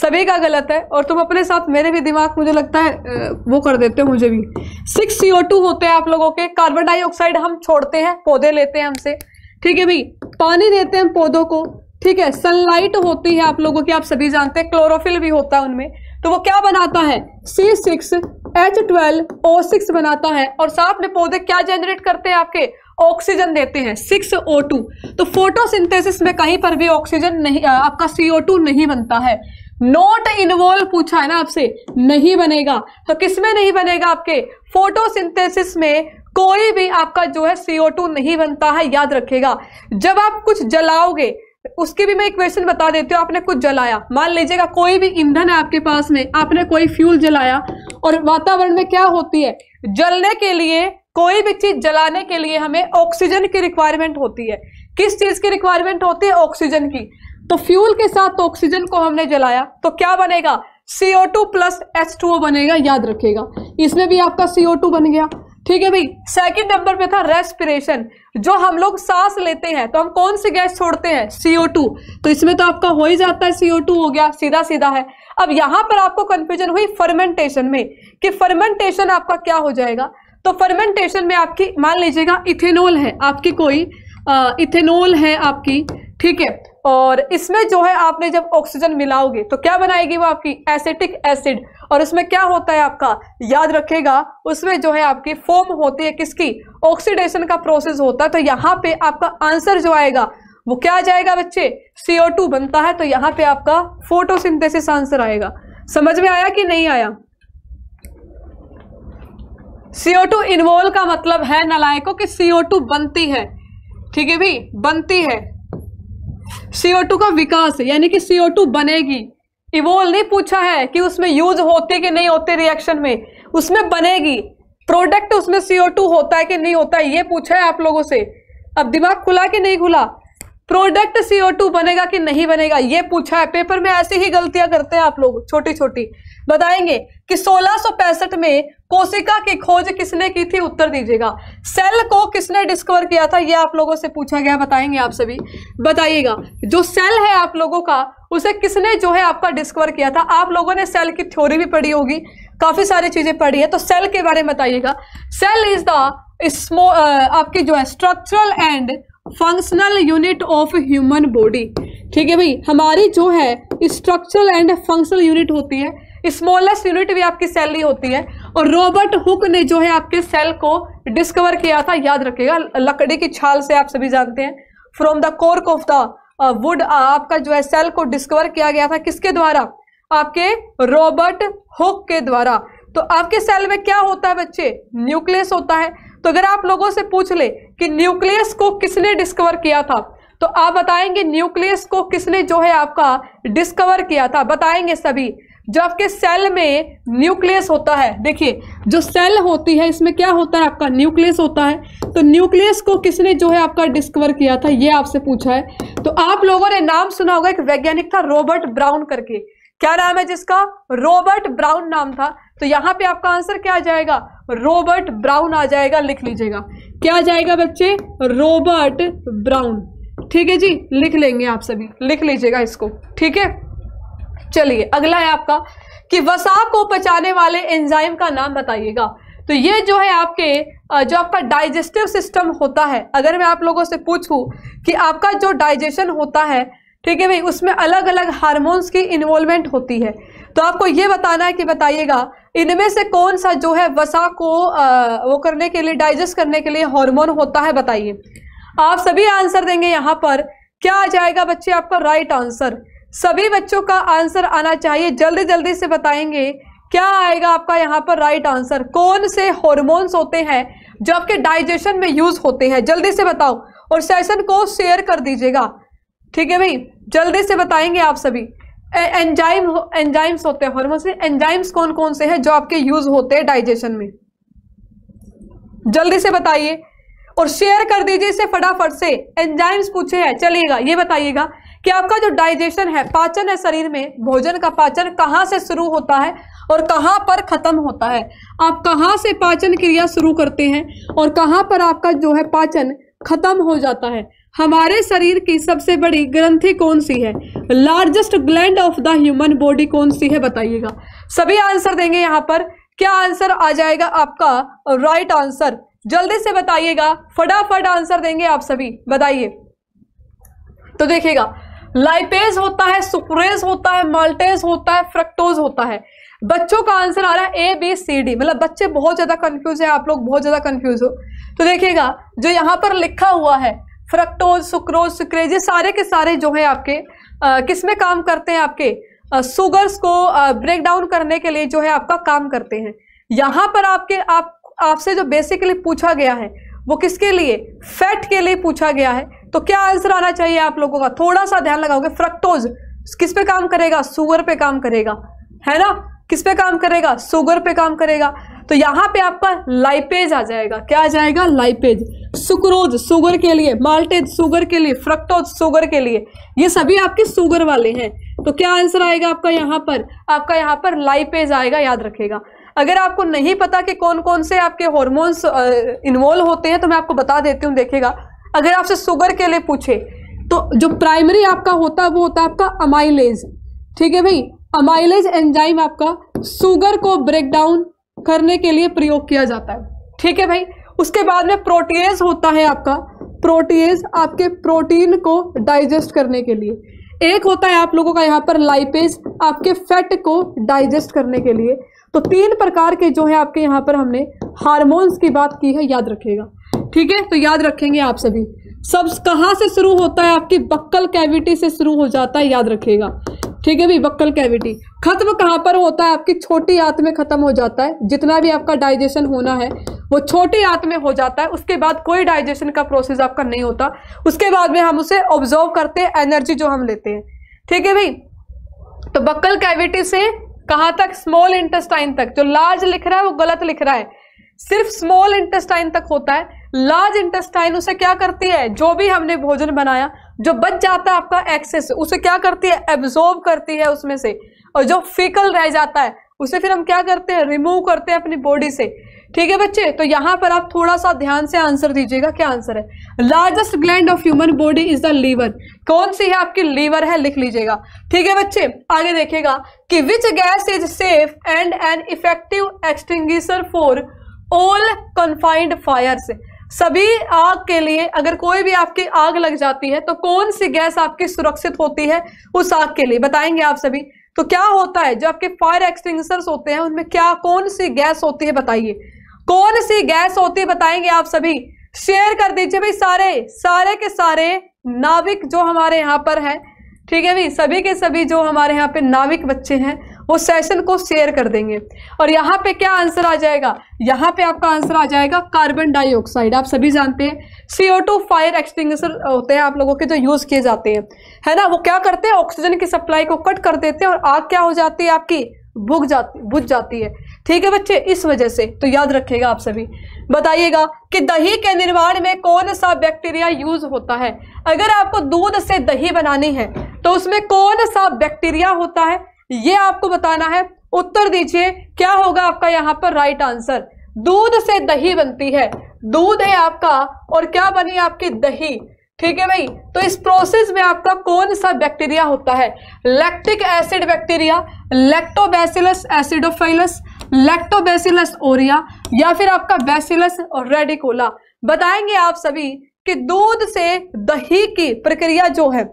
सभी का गलत है और तुम अपने साथ मेरे भी दिमाग मुझे लगता है वो कर देते हो मुझे भी सिक्स सी होते हैं आप लोगों के कार्बन डाइऑक्साइड हम छोड़ते हैं पौधे लेते हैं हमसे ठीक है भाई पानी देते हैं पौधों को ठीक है सनलाइट होती है आप लोगों की आप सभी जानते हैं क्लोरोफिल भी होता है उनमें तो वो क्या बनाता है C six H twelve O six बनाता है और साथ में पौधे क्या जनरेट करते हैं आपके ऑक्सीजन देते हैं सिक्स ओ टू तो फोटोसिंथेसिस में कहीं पर भी ऑक्सीजन नहीं आपका सीओ टू नहीं बनता है नॉट इन्वॉल्व पूछा है ना आपसे नहीं बनेगा तो किसमें नहीं बनेगा आपके फोटोसिंथेसिस में कोई भी आपका जो है सीओ टू नहीं बनता है याद रखेगा जब आप कुछ जलाओगे उसकी भी मैं एक क्वेश्चन बता देती हूँ आपने कुछ जलाया मान लीजिएगा कोई भी ईंधन है आपके पास में आपने कोई फ्यूल जलाया और वातावरण में क्या होती है जलने के लिए कोई भी चीज जलाने के लिए हमें ऑक्सीजन की रिक्वायरमेंट होती है किस चीज की रिक्वायरमेंट होती है ऑक्सीजन की तो फ्यूल के साथ ऑक्सीजन को हमने जलाया तो क्या बनेगा CO2 टू प्लस एच बनेगा याद रखेगा इसमें भी आपका CO2 बन गया ठीक है भाई सेकंड नंबर पे था रेस्पिरेशन जो हम लोग सांस लेते हैं तो हम कौन सी गैस छोड़ते हैं CO2 तो इसमें तो आपका हो ही जाता है CO2 हो गया सीधा सीधा है अब यहां पर आपको कंफ्यूजन हुई फर्मेंटेशन में कि फर्मेंटेशन आपका क्या हो जाएगा तो फर्मेंटेशन में आपकी मान लीजिएगा इथेनॉल है आपकी कोई इथेनॉल है आपकी ठीक है और इसमें जो है आपने जब ऑक्सीजन मिलाओगे तो क्या बनाएगी वो आपकी एसिटिक एसिड और उसमें क्या होता है आपका याद रखेगा उसमें जो है आपकी फॉर्म होती है किसकी ऑक्सीडेशन का प्रोसेस होता है तो यहाँ पे आपका आंसर जो आएगा वो क्या आ जाएगा बच्चे CO2 बनता है तो यहाँ पे आपका फोटोसिंथेसिस आंसर आएगा समझ में आया कि नहीं आया सीओ टू इन्वॉल्व का मतलब है नलायकों कि सीओ टू बनती है ठीक है भाई बनती है सीओ टू का विकास यानी कि सीओ टू बनेगी इवोल्व नहीं पूछा है कि उसमें यूज होते कि नहीं होते रिएक्शन में उसमें बनेगी प्रोडक्ट उसमें सीओ टू होता है कि नहीं होता है ये पूछा है आप लोगों से अब दिमाग खुला कि नहीं खुला प्रोडक्ट सीओ टू बनेगा कि नहीं बनेगा ये पूछा है पेपर में ऐसी ही गलतियां करते हैं आप लोग छोटी छोटी बताएंगे कि सोलह में कोशिका की खोज किसने की थी उत्तर दीजिएगा सेल को किसने डिस्कवर किया था यह आप लोगों से पूछा गया बताएंगे आप सभी बताइएगा जो सेल है आप लोगों का उसे किसने जो है आपका डिस्कवर किया था आप लोगों ने सेल की थ्योरी भी पढ़ी होगी काफ़ी सारी चीज़ें पढ़ी है तो सेल के बारे में बताइएगा सेल इज़ द स्मो आपकी जो है structural and functional unit of human body ठीक है भाई हमारी जो है स्ट्रक्चरल एंड फंक्शनल यूनिट होती है स्मॉलेस्ट यूनिट भी आपकी सेल नहीं होती है और रॉबर्ट हुक ने जो है आपके सेल को डिस्कवर किया था याद रखिएगा लकड़ी की छाल से आप सभी जानते हैं from the cork of the wood आपका जो है सेल को डिस्कवर किया गया था किसके द्वारा आपके रॉबर्ट हुक के द्वारा तो आपके सेल में क्या होता है बच्चे न्यूक्लियस होता है तो अगर आप लोगों से पूछ ले कि न्यूक्लियस को किसने डिस्कवर किया था तो आप बताएंगे न्यूक्लियस को किसने जो है आपका डिस्कवर किया था बताएंगे सभी जो आपके सेल में न्यूक्लियस होता है देखिए जो सेल होती है इसमें क्या होता है आपका न्यूक्लियस होता है तो न्यूक्लियस को किसने जो है आपका डिस्कवर किया था ये आपसे पूछा है तो आप लोगों ने नाम सुना होगा एक वैज्ञानिक था रॉबर्ट ब्राउन करके क्या नाम है जिसका रॉबर्ट ब्राउन नाम था तो यहाँ पे आपका आंसर क्या आ जाएगा रॉबर्ट ब्राउन आ जाएगा लिख लीजिएगा क्या आ जाएगा बच्चे रॉबर्ट ब्राउन ठीक है जी लिख लेंगे आप सभी लिख लीजिएगा इसको ठीक है चलिए अगला है आपका कि वसा को पचाने वाले एंजाइम का नाम बताइएगा तो ये जो है आपके जो आपका डाइजेस्टिव सिस्टम होता है अगर मैं आप लोगों से पूछूं कि आपका जो डाइजेशन होता है ठीक है भाई उसमें अलग अलग हार्मोन्स की इन्वॉल्वमेंट होती है तो आपको ये बताना है कि बताइएगा इनमें से कौन सा जो है वसा को आ, वो करने के लिए डाइजेस्ट करने के लिए हार्मोन होता है बताइए आप सभी आंसर देंगे यहाँ पर क्या आ जाएगा बच्चे आपका राइट आंसर सभी बच्चों का आंसर आना चाहिए जल्दी जल्दी से बताएंगे क्या आएगा आपका यहाँ पर राइट आंसर कौन से हॉर्मोन्स होते हैं जो आपके डाइजेशन में यूज होते हैं जल्दी से बताओ और सेशन को शेयर कर दीजिएगा ठीक है भाई जल्दी से बताएंगे आप सभी एंजाइम एंजाइम्स होते हैं हॉर्मोन्स एंजाइम्स कौन कौन से हैं जो आपके यूज होते हैं डाइजेशन में जल्दी से बताइए और शेयर कर दीजिए इसे फटाफट से एंजाइम्स पूछे हैं चलिएगा ये बताइएगा कि आपका जो डाइजेशन है पाचन है शरीर में भोजन का पाचन कहाँ से शुरू होता है और कहाँ पर ख़त्म होता है आप कहाँ से पाचन क्रिया शुरू करते हैं और कहाँ पर आपका जो है पाचन खत्म हो जाता है हमारे शरीर की सबसे बड़ी ग्रंथि कौन सी है largest gland of the human body कौन सी है बताइएगा सभी आंसर देंगे यहाँ पर क्या आंसर आ जाएगा आपका राइट आंसर जल्दी से बताइएगा फटाफट आंसर देंगे आप सभी बताइए तो देखिएगा लाइपेज होता है सुक्रेज होता है माल्टेज होता है फ्रक्टोज होता है बच्चों का आंसर आ रहा है ए बी सी डी मतलब बच्चे बहुत ज़्यादा कंफ्यूज है आप लोग बहुत ज़्यादा कंफ्यूज हो तो देखिएगा जो यहाँ पर लिखा हुआ है फ्रक्टोज सुक्रोज सुक्रेज ये सारे के सारे जो है आपके आ, किस में काम करते हैं आपके सुगर्स को ब्रेक डाउन करने के लिए जो है आपका काम करते हैं यहाँ पर आपके आप आपसे जो बेसिकली पूछा गया है वो किसके लिए फैट के लिए पूछा गया है तो क्या आंसर आना चाहिए आप लोगों का थोड़ा सा ध्यान लगाओगे फ्रक्टोज किस पे काम करेगा सुगर पे काम करेगा है ना किस पे काम करेगा सुगर पे काम करेगा तो यहाँ पे आपका लाइपेज आ जाएगा क्या आ जाएगा लाइपेज सुक्रोज सुगर के लिए माल्टेज सुगर के लिए फ्रक्टोज सुगर के लिए ये सभी आपके सुगर वाले हैं तो क्या आंसर आएगा आपका यहाँ पर आपका यहाँ पर लाइपेज आएगा याद रखेगा अगर आपको नहीं पता कि कौन कौन से आपके हॉर्मोन्स इन्वॉल्व होते हैं तो मैं आपको बता देती हूँ देखेगा अगर आपसे शुगर के लिए पूछे तो जो प्राइमरी आपका होता है वो होता है आपका अमाइलेज ठीक है भाई अमाइलेज एंजाइम आपका शुगर को ब्रेक डाउन करने के लिए प्रयोग किया जाता है ठीक है भाई उसके बाद में प्रोटीज होता है आपका प्रोटीज आपके प्रोटीन को डाइजेस्ट करने के लिए एक होता है आप लोगों का यहाँ पर लाइपेज आपके फैट को डाइजेस्ट करने के लिए तो तीन प्रकार के जो है आपके यहाँ पर हमने हार्मोन्स की बात की है याद रखेगा ठीक है तो याद रखेंगे आप सभी सब कहाँ से शुरू होता है आपकी बक्कल कैविटी से शुरू हो जाता है याद रखिएगा ठीक है भाई बक्कल कैविटी खत्म कहाँ पर होता है आपकी छोटी आंत में खत्म हो जाता है जितना भी आपका डाइजेशन होना है वो छोटी आंत में हो जाता है उसके बाद कोई डाइजेशन का प्रोसेस आपका नहीं होता उसके बाद में हम उसे ऑब्जर्व करते हैं एनर्जी जो हम लेते हैं ठीक है भाई तो बक्कल कैविटी से कहाँ तक स्मॉल इंटेस्टाइन तक जो लार्ज लिख रहा है वो गलत लिख रहा है सिर्फ स्मॉल इंटेस्टाइन तक होता है लार्ज इंटेस्टाइन उसे क्या करती है जो भी हमने भोजन बनाया जो बच जाता है आपका एक्सेस उसे क्या करती है एब्जॉर्ब करती है उसमें से और जो फिकल रह जाता है उसे फिर हम क्या करते हैं रिमूव करते हैं अपनी बॉडी से ठीक है बच्चे तो यहाँ पर आप थोड़ा सा ध्यान से आंसर दीजिएगा क्या आंसर है largest gland of human body is the liver कौन सी है आपकी लीवर है लिख लीजिएगा ठीक है बच्चे आगे देखिएगा कि which gas is safe and an effective extinguisher for all confined fires सभी आग के लिए अगर कोई भी आपकी आग लग जाती है तो कौन सी गैस आपकी सुरक्षित होती है उस आग के लिए बताएंगे आप सभी तो क्या होता है जो आपके फायर एक्सटिंग होते हैं उनमें क्या कौन सी गैस होती है बताइए कौन सी गैस होती है बताएंगे आप सभी शेयर कर दीजिए भाई सारे सारे के सारे नाविक जो हमारे यहाँ पर है ठीक है भाई सभी के सभी जो हमारे यहाँ पे नाविक बच्चे हैं वो सेशन को शेयर कर देंगे और यहाँ पे क्या आंसर आ जाएगा यहाँ पे आपका आंसर आ जाएगा कार्बन डाइऑक्साइड आप सभी जानते हैं सीओ टू फायर एक्सटिंग होते हैं आप लोगों के जो यूज़ किए जाते हैं है ना वो क्या करते हैं ऑक्सीजन की सप्लाई को कट कर देते हैं और आग क्या हो जाती है आपकी भुग जाती बुझ जाती है ठीक है बच्चे इस वजह से तो याद रखिएगा आप सभी बताइएगा कि दही के निर्माण में कौन सा बैक्टीरिया यूज होता है अगर आपको दूध से दही बनानी है तो उसमें कौन सा बैक्टीरिया होता है ये आपको बताना है उत्तर दीजिए क्या होगा आपका यहाँ पर राइट आंसर दूध से दही बनती है दूध है आपका और क्या बनी आपकी दही ठीक है भाई तो इस प्रोसेस में आपका कौन सा बैक्टीरिया होता है lactic acid bacteria Lactobacillus acidophilus Lactobacillus ओरिया या फिर आपका बैसिलस रेडिकोला बताएंगे आप सभी कि दूध से दही की प्रक्रिया जो है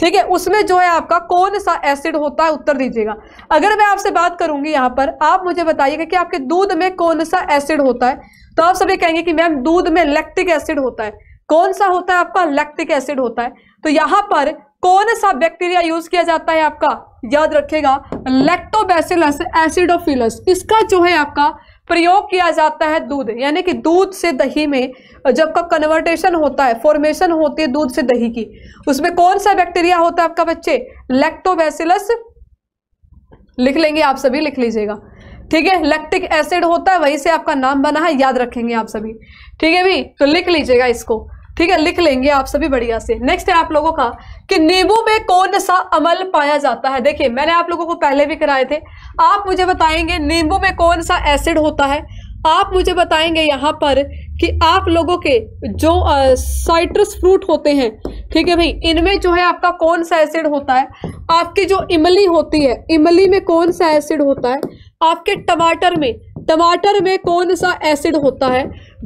ठीक है उसमें जो है आपका कौन सा एसिड होता है उत्तर दीजिएगा अगर मैं आपसे बात करूंगी यहाँ पर आप मुझे बताइएगा कि आपके दूध में कौन सा एसिड होता है तो आप सभी कहेंगे कि मैम दूध में लैक्टिक एसिड होता है कौन सा होता है आपका लैक्टिक एसिड होता है तो यहाँ पर कौन सा बैक्टीरिया यूज किया जाता है आपका याद रखेगा लेक्टोबैसिलस एसिडोफिलस इसका जो है आपका प्रयोग किया जाता है दूध यानी कि दूध से दही में जब का कन्वर्टेशन होता है फॉर्मेशन होती है दूध से दही की उसमें कौन सा बैक्टीरिया होता है आपका बच्चे लैक्टोबैसिलस लिख लेंगे आप सभी लिख लीजिएगा ठीक है लैक्टिक एसिड होता है वहीं से आपका नाम बना है याद रखेंगे आप सभी ठीक है भी तो लिख लीजिएगा इसको ठीक है लिख लेंगे आप सभी बढ़िया से नेक्स्ट है आप लोगों का कि नींबू में कौन सा अमल पाया जाता है देखिए मैंने आप लोगों को पहले भी कराए थे आप मुझे बताएंगे नींबू में कौन सा एसिड होता है आप मुझे बताएंगे यहाँ पर कि आप लोगों के जो साइट्रस फ्रूट होते हैं ठीक है भाई इनमें जो है आपका कौन सा एसिड होता है आपकी जो इमली होती है इमली में कौन सा एसिड होता है आपके टमाटर में टमाटर में कौन सा एसिड होता है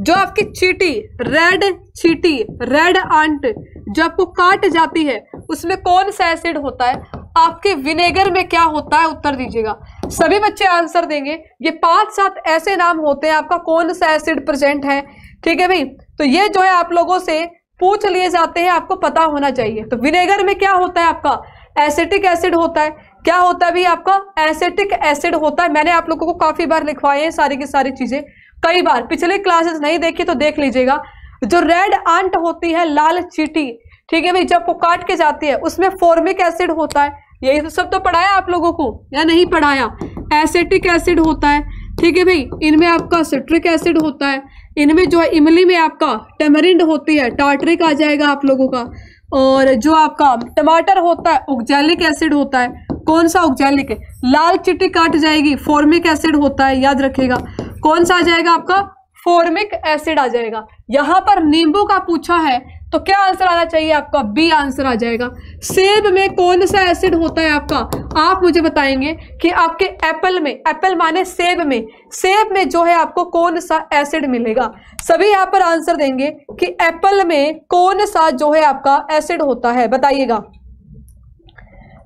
जो आपकी चीटी रेड चीटी रेड आंट जो आपको काट जाती है उसमें कौन सा एसिड होता है आपके विनेगर में क्या होता है उत्तर दीजिएगा सभी बच्चे आंसर देंगे ये पांच सात ऐसे नाम होते हैं आपका कौन सा एसिड प्रेजेंट है ठीक है भाई तो ये जो है आप लोगों से पूछ लिए जाते हैं आपको पता होना चाहिए तो विनेगर में क्या होता है आपका एसिटिक एसिड होता है क्या होता है भाई आपका एसेटिक एसिड होता है मैंने आप लोगों को काफी बार लिखवाए हैं सारी की सारी चीजें कई बार पिछले क्लासेस नहीं देखी तो देख लीजिएगा जो रेड आंट होती है लाल चीटी ठीक है भाई जब वो काट के जाती है उसमें फॉर्मिक एसिड होता है यही तो सब तो पढ़ाया आप लोगों को या नहीं पढ़ाया एसेटिक एसिड होता है ठीक है भाई इनमें आपका सिट्रिक एसिड होता है इनमें जो है इमली में आपका टेमरिंड होती है टाटरिक आ जाएगा आप लोगों का और जो आपका टमाटर होता है उगजैलिक एसिड होता है कौन सा ऑक्जैलिक है लाल चिट्टी काट जाएगी फॉर्मिक एसिड होता है याद रखेगा कौन सा आ जाएगा आपका फॉर्मिक एसिड आ जाएगा यहाँ पर नींबू का पूछा है तो क्या आंसर आना चाहिए आपका बी आंसर आ जाएगा सेब में कौन सा एसिड होता है आपका आप मुझे बताएंगे कि आपके एप्पल में एप्पल माने सेब में सेब में जो है आपको कौन सा एसिड मिलेगा सभी यहाँ पर आंसर देंगे कि एप्पल में कौन सा जो है आपका एसिड होता है बताइएगा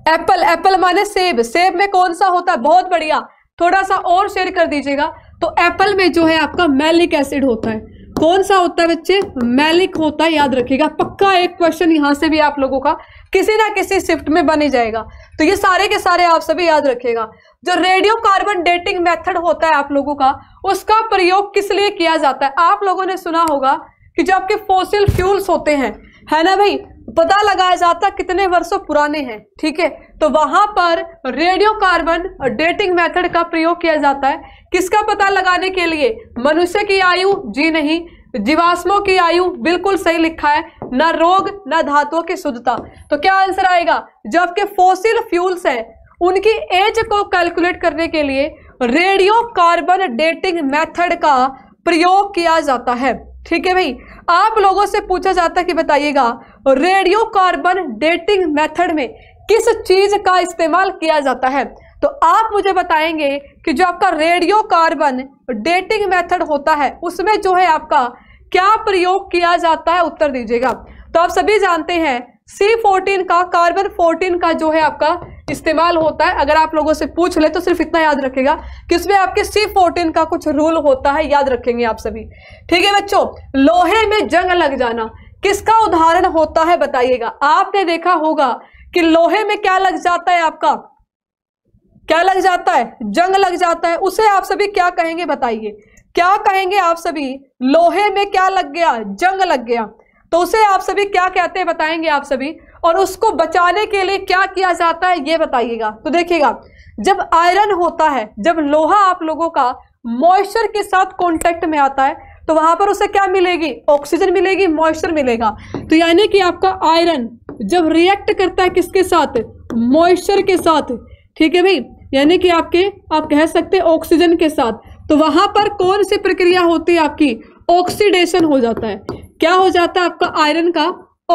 एप्पल एप्पल माने सेब सेब में कौन सा होता है बहुत बढ़िया थोड़ा सा और शेयर कर दीजिएगा तो एप्पल में जो है आपका मैलिक एसिड होता है कौन सा होता है बच्चे मैलिक होता है याद रखिएगा पक्का एक क्वेश्चन यहां से भी आप लोगों का किसी ना किसी शिफ्ट में बने जाएगा तो ये सारे के सारे आप सभी याद रखिएगा जो रेडियो कार्बन डेटिंग मेथड होता है आप लोगों का उसका प्रयोग किस लिए किया जाता है आप लोगों ने सुना होगा कि जो आपके फोसिल फ्यूल्स होते हैं है ना भाई पता लगाया जाता कितने वर्षों पुराने हैं ठीक है तो वहां पर रेडियो कार्बन डेटिंग मेथड का प्रयोग किया जाता है किसका पता लगाने के लिए मनुष्य की आयु जी नहीं जीवाश्मों की आयु बिल्कुल सही लिखा है ना रोग ना धातुओं की शुद्धता तो क्या आंसर आएगा जबकि फोसिल फ्यूल्स है उनकी एज को कैलकुलेट करने के लिए रेडियो कार्बन डेटिंग मैथड का प्रयोग किया जाता है ठीक है भाई आप लोगों से पूछा जाता है कि बताइएगा रेडियो कार्बन डेटिंग मेथड में किस चीज का इस्तेमाल किया जाता है तो आप मुझे बताएंगे कि जो आपका रेडियो कार्बन डेटिंग मेथड होता है उसमें जो है आपका क्या प्रयोग किया जाता है उत्तर दीजिएगा तो आप सभी जानते हैं सी फोर्टीन का कार्बन फोर्टीन का जो है आपका इस्तेमाल होता है अगर आप लोगों से पूछ ले तो सिर्फ इतना याद रखेगा कि इसमें आपके सी फोर्टीन का कुछ रूल होता है याद रखेंगे आप सभी ठीक है बच्चों लोहे में जंग लग जाना किसका उदाहरण होता है बताइएगा आपने देखा होगा कि लोहे में क्या लग जाता है आपका क्या लग जाता है जंग लग जाता है उसे आप सभी क्या कहेंगे बताइए क्या कहेंगे आप सभी लोहे में क्या लग गया जंग लग गया तो उसे आप सभी क्या कहते हैं बताएंगे आप सभी और उसको बचाने के लिए क्या किया जाता है ये बताइएगा तो देखिएगा जब आयरन होता है जब लोहा आप लोगों का मॉइस्चर के साथ कॉन्टेक्ट में आता है तो वहां पर उसे क्या मिलेगी ऑक्सीजन मिलेगी मॉइस्चर मिलेगा तो यानी कि आपका आयरन जब रिएक्ट करता है किसके साथ मॉइस्चर के साथ ठीक है भाई यानी कि आपके आप कह सकते हैं ऑक्सीजन के साथ तो वहां पर कौन सी प्रक्रिया होती है आपकी ऑक्सीडेशन हो जाता है क्या हो जाता है आपका आयरन का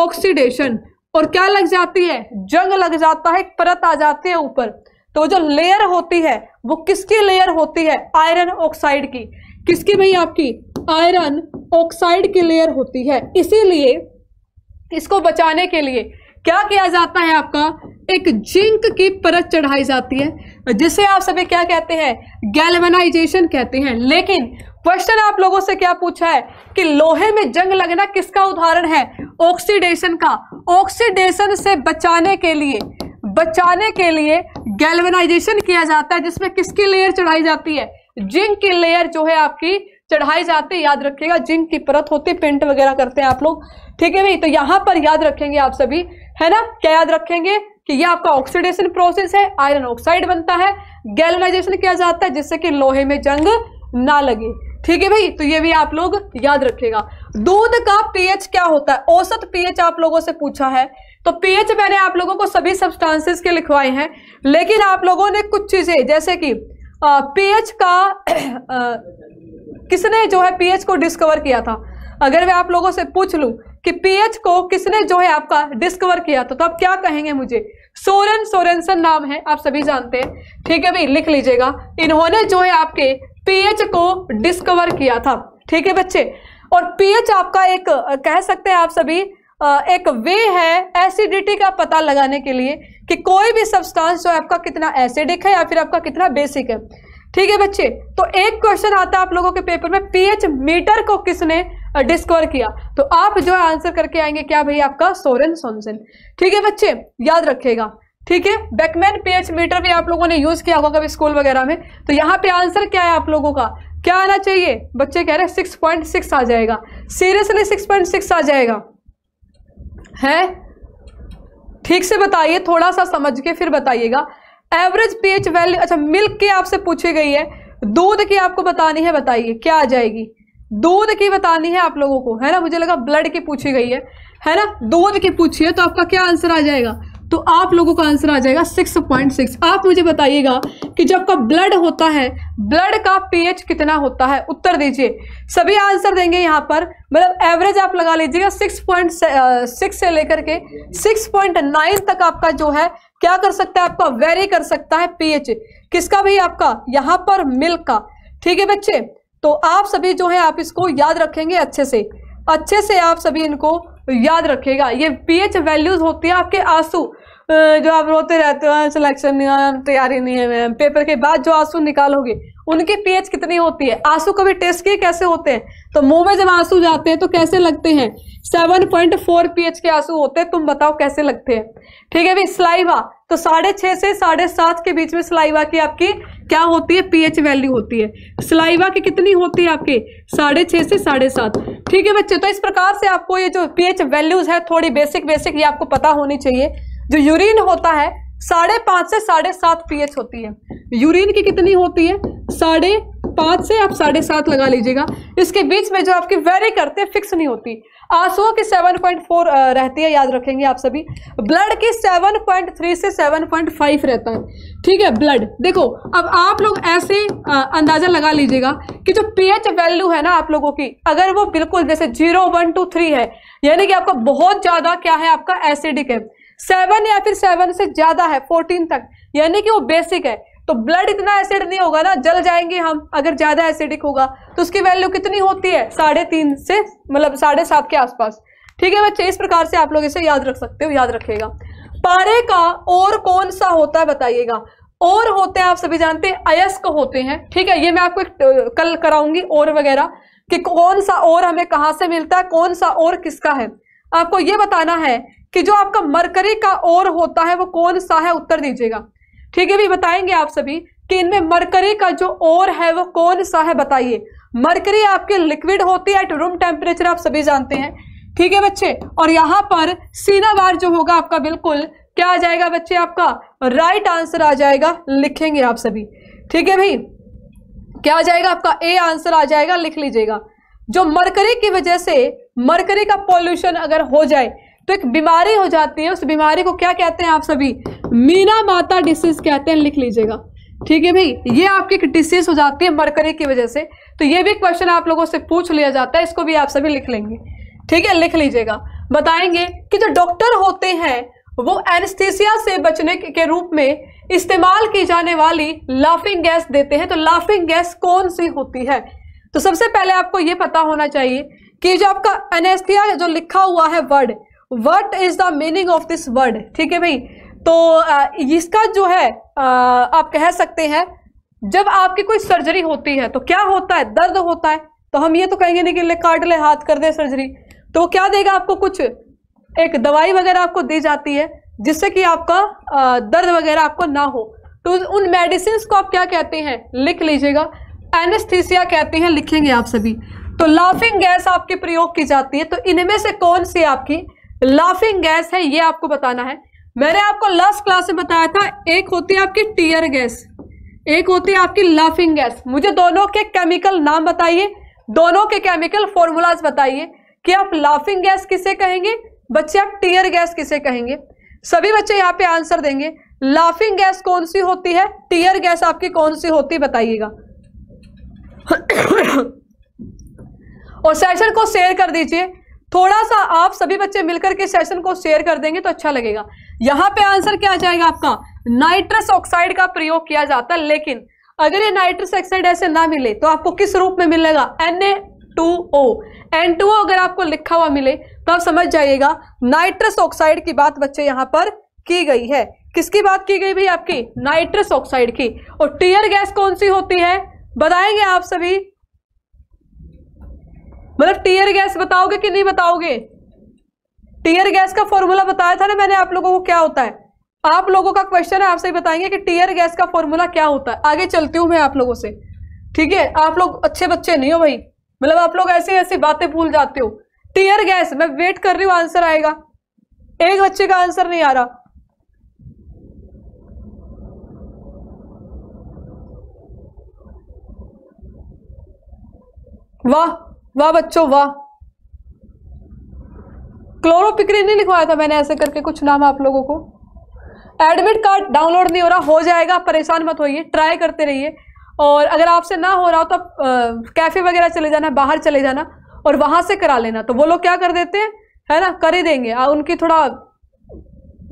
ऑक्सीडेशन और क्या लग जाती है जंग लग जाता है एक परत आ जाती है ऊपर तो जो लेयर होती है वो किसकी लेयर होती है आयरन ऑक्साइड की किसकी भाई आपकी आयरन ऑक्साइड की लेयर होती है इसीलिए इसको बचाने के लिए क्या किया जाता है आपका एक जिंक की परत चढ़ाई जाती है जिसे आप सभी क्या कहते हैं गैलमेनाइजेशन कहते हैं लेकिन क्वेश्चन आप लोगों से क्या पूछा है कि लोहे में जंग लगना किसका उदाहरण है ऑक्सीडेशन का ऑक्सीडेशन से बचाने के लिए बचाने के लिए गैल्वेनाइजेशन किया जाता है जिसमें किसकी लेयर चढ़ाई जाती है जिंक की लेयर जो है आपकी चढ़ाई जाती है याद रखिएगा जिंक की परत होती है पेंट वगैरह करते हैं आप लोग ठीक है भाई तो यहां पर याद रखेंगे आप सभी है ना क्या याद रखेंगे कि ये आपका ऑक्सीडेशन प्रोसेस है आयरन ऑक्साइड बनता है गैलनाइजेशन किया जाता है जिससे कि लोहे में जंग ना लगे ठीक है भाई तो ये भी आप लोग याद रखेगा दूध का पीएच क्या होता है औसत पीएच आप लोगों से पूछा है तो पीएच मैंने आप लोगों को सभी सब्सटेंसेस के लिखवाए हैं लेकिन आप लोगों ने कुछ चीजें जैसे कि पीएच का आ, किसने जो है पीएच को डिस्कवर किया था अगर मैं आप लोगों से पूछ लूं कि पीएच को किसने जो है आपका डिस्कवर किया था तो आप क्या कहेंगे मुझे सोरन सोरेंसन नाम है आप सभी जानते हैं ठीक है भाई लिख लीजिएगा इन्होंने जो है आपके पीएच को डिस्कवर किया था ठीक है बच्चे और पीएच आपका एक कह सकते हैं आप सभी एक वे है एसिडिटी का पता लगाने के लिए कि कोई भी सब्सटेंस जो आपका कितना एसिडिक है या फिर आपका कितना बेसिक है ठीक है बच्चे तो एक क्वेश्चन आता है आप लोगों के पेपर में पीएच मीटर को किसने डिस्कवर किया तो आप जो है आंसर करके आएंगे क्या भाई आपका सोरेन सोनसेन ठीक है बच्चे याद रखेगा ठीक है बैकमैन पीएच मीटर भी आप लोगों ने यूज किया होगा कभी स्कूल वगैरह में तो यहाँ पे आंसर क्या है आप लोगों का क्या आना चाहिए बच्चे कह रहे हैं सिक्स पॉइंट सिक्स आ जाएगा सीरियसली सिक्स पॉइंट सिक्स आ जाएगा है ठीक से बताइए थोड़ा सा समझ के फिर बताइएगा एवरेज पीएच वैल्यू अच्छा मिल्क की आपसे पूछी गई है दूध की आपको बतानी है बताइए क्या आ जाएगी दूध की बतानी है आप लोगों को है ना मुझे लगा ब्लड की पूछी गई है है ना दूध की पूछी है तो आपका क्या आंसर आ जाएगा तो आप लोगों का आंसर आ जाएगा 6.6 आप मुझे बताइएगा कि जब का ब्लड होता है ब्लड का पीएच कितना होता है उत्तर दीजिए सभी आंसर देंगे यहाँ पर मतलब एवरेज आप लगा लीजिएगा सिक्स से लेकर के नाइन तक आपका जो है क्या कर सकता है आपका वेरी कर सकता है पीएच किसका भाई आपका यहाँ पर मिल्क का ठीक है बच्चे तो आप सभी जो है आप इसको याद रखेंगे अच्छे से अच्छे से आप सभी इनको याद रखेगा ये पीएच वैल्यूज होती है आपके आंसू जो आप रोते रहते हो सिलेक्शन नहीं तैयारी नहीं है मैम पेपर के बाद जो आंसू निकालोगे उनकी पीएच कितनी होती है आंसू कभी टेस्ट किए कैसे होते हैं तो मुंह में जब आंसू जाते हैं तो कैसे लगते हैं सेवन पॉइंट फोर पीएच के आंसू होते हैं तुम बताओ कैसे लगते हैं ठीक है भाई स्लाइवा तो साढ़े छः से साढ़े सात के बीच में स्लाइवा की आपकी क्या होती है पीएच वैल्यू होती है स्लाइवा की कितनी होती है आपकी साढ़े छः से साढ़े सात ठीक है बच्चे तो इस प्रकार से आपको ये जो पीएच वैल्यूज़ है थोड़ी बेसिक बेसिक ये आपको पता होनी चाहिए जो यूरिन होता है साढ़े पाँच से साढ़े सात पीएच होती है यूरिन की कितनी होती है साढ़े पाँच से आप साढ़े सात लगा लीजिएगा इसके बीच में जो आपकी वेरी करते हैं फिक्स नहीं होती आंसुओं की सेवन पॉइंट फोर रहती है याद रखेंगे आप सभी ब्लड की सेवन पॉइंट थ्री से सेवन पॉइंट फाइव रहता है ठीक है ब्लड देखो अब आप लोग ऐसे अंदाजा लगा लीजिएगा कि जो पीएच वैल्यू है ना आप लोगों की अगर वो बिल्कुल जैसे जीरो वन टू थ्री है यानी कि आपका बहुत ज़्यादा क्या है आपका एसिडिक है सेवन या फिर सेवन से ज्यादा है फोर्टीन तक यानी कि वो बेसिक है तो ब्लड इतना एसिड नहीं होगा ना जल जाएंगे हम अगर ज्यादा एसिडिक होगा तो उसकी वैल्यू कितनी होती है साढ़े तीन से मतलब साढ़े सात के आसपास ठीक है बच्चे इस प्रकार से आप लोग इसे याद रख सकते हो याद रखेगा पारे का और कौन सा होता है बताइएगा और होते हैं आप सभी जानते हैं अयस्क होते हैं ठीक है ये मैं आपको कल कराऊंगी और वगैरह कि कौन सा और हमें कहाँ से मिलता है कौन सा और किसका है आपको ये बताना है कि जो आपका मरकरी का ओर होता है वो कौन सा है उत्तर दीजिएगा ठीक है भी बताएंगे आप सभी कि इनमें मरकरी का जो और है वो कौन सा है बताइए मरकरी आपके लिक्विड होती है एट रूम टेम्परेचर आप सभी जानते हैं ठीक है बच्चे और यहाँ पर सीना बार जो होगा आपका बिल्कुल क्या आ जाएगा बच्चे आपका राइट आंसर आ जाएगा लिखेंगे आप सभी ठीक है भाई क्या आ जाएगा आपका ए आंसर आ जाएगा लिख लीजिएगा जो मरकरी की वजह से मरकरी का पॉल्यूशन अगर हो जाए तो एक बीमारी हो जाती है उस बीमारी को क्या कहते हैं आप सभी मीना माता डिसीज कहते हैं लिख लीजिएगा ठीक है भाई ये आपकी एक डिसीज हो जाती है मरकरी की वजह से तो ये भी क्वेश्चन आप लोगों से पूछ लिया जाता है इसको भी आप सभी लिख लेंगे ठीक है लिख लीजिएगा बताएंगे कि जो डॉक्टर होते हैं वो एनेस्थीसिया से बचने के रूप में इस्तेमाल की जाने वाली लाफिंग गैस देते हैं तो लाफिंग गैस कौन सी होती है तो सबसे पहले आपको ये पता होना चाहिए कि जो आपका एनेस्थिया जो लिखा हुआ है word what is the meaning of this word ठीक है भाई तो इसका जो है आप कह सकते हैं जब आपकी कोई सर्जरी होती है तो क्या होता है दर्द होता है तो हम ये तो कहेंगे नहीं कि ले काट ले हाथ कर दे सर्जरी तो क्या देगा आपको कुछ एक दवाई वगैरह आपको दी जाती है जिससे कि आपका दर्द वगैरह आपको ना हो तो उन मेडिसिन को आप क्या कहते हैं लिख लीजिएगा एनेस्थीसिया कहते हैं लिखेंगे आप सभी तो लाफिंग गैस आपके प्रयोग की जाती है तो इनमें से कौन सी आपकी लाफिंग गैस है ये आपको बताना है मैंने आपको लास्ट क्लास में बताया था एक होती है आपकी टीयर गैस एक होती है आपकी लाफिंग गैस मुझे दोनों के केमिकल नाम बताइए दोनों के केमिकल फॉर्मूलाज बताइए कि आप लाफिंग गैस किसे कहेंगे बच्चे आप टीयर गैस किसे कहेंगे सभी बच्चे यहाँ पे आंसर देंगे लाफिंग गैस कौन सी होती है टीयर गैस आपकी कौन सी होती है बताइएगा <coughs> और सेशन को शेयर कर दीजिए थोड़ा सा आप सभी बच्चे मिलकर के सेशन को शेयर कर देंगे तो अच्छा लगेगा यहां पे आंसर क्या आ जाएगा आपका नाइट्रस ऑक्साइड का प्रयोग किया जाता है लेकिन अगर ये नाइट्रस ऑक्साइड ऐसे ना मिले तो आपको किस रूप में मिलेगा N A two O N two O अगर आपको लिखा हुआ मिले तो आप समझ जाइएगा नाइट्रस ऑक्साइड की बात बच्चे यहां पर की गई है किसकी बात की गई भाई आपकी नाइट्रस ऑक्साइड की और टीयर गैस कौन सी होती है बताएंगे आप सभी मतलब टीयर गैस बताओगे कि नहीं बताओगे टीयर गैस का फॉर्मूला बताया था ना मैंने आप लोगों को क्या होता है आप लोगों का क्वेश्चन है आपसे बताएंगे कि टीयर गैस का फॉर्मूला क्या होता है आगे चलती हूँ मैं आप लोगों से ठीक है आप लोग अच्छे बच्चे नहीं हो भाई मतलब आप लोग ऐसी ऐसी बातें भूल जाते हो टीयर गैस मैं वेट कर रही हूँ आंसर आएगा एक बच्चे का आंसर नहीं आ रहा वाह वाह बच्चों वाह क्लोरोपिक्रिन नहीं लिखवाया था मैंने ऐसे करके कुछ नाम आप लोगों को एडमिट कार्ड डाउनलोड नहीं हो रहा हो जाएगा परेशान मत होइए ट्राई करते रहिए और अगर आपसे ना हो रहा हो तो आप कैफ़े वगैरह चले जाना बाहर चले जाना और वहां से करा लेना तो वो लोग क्या कर देते हैं है ना कर ही देंगे आ, उनकी थोड़ा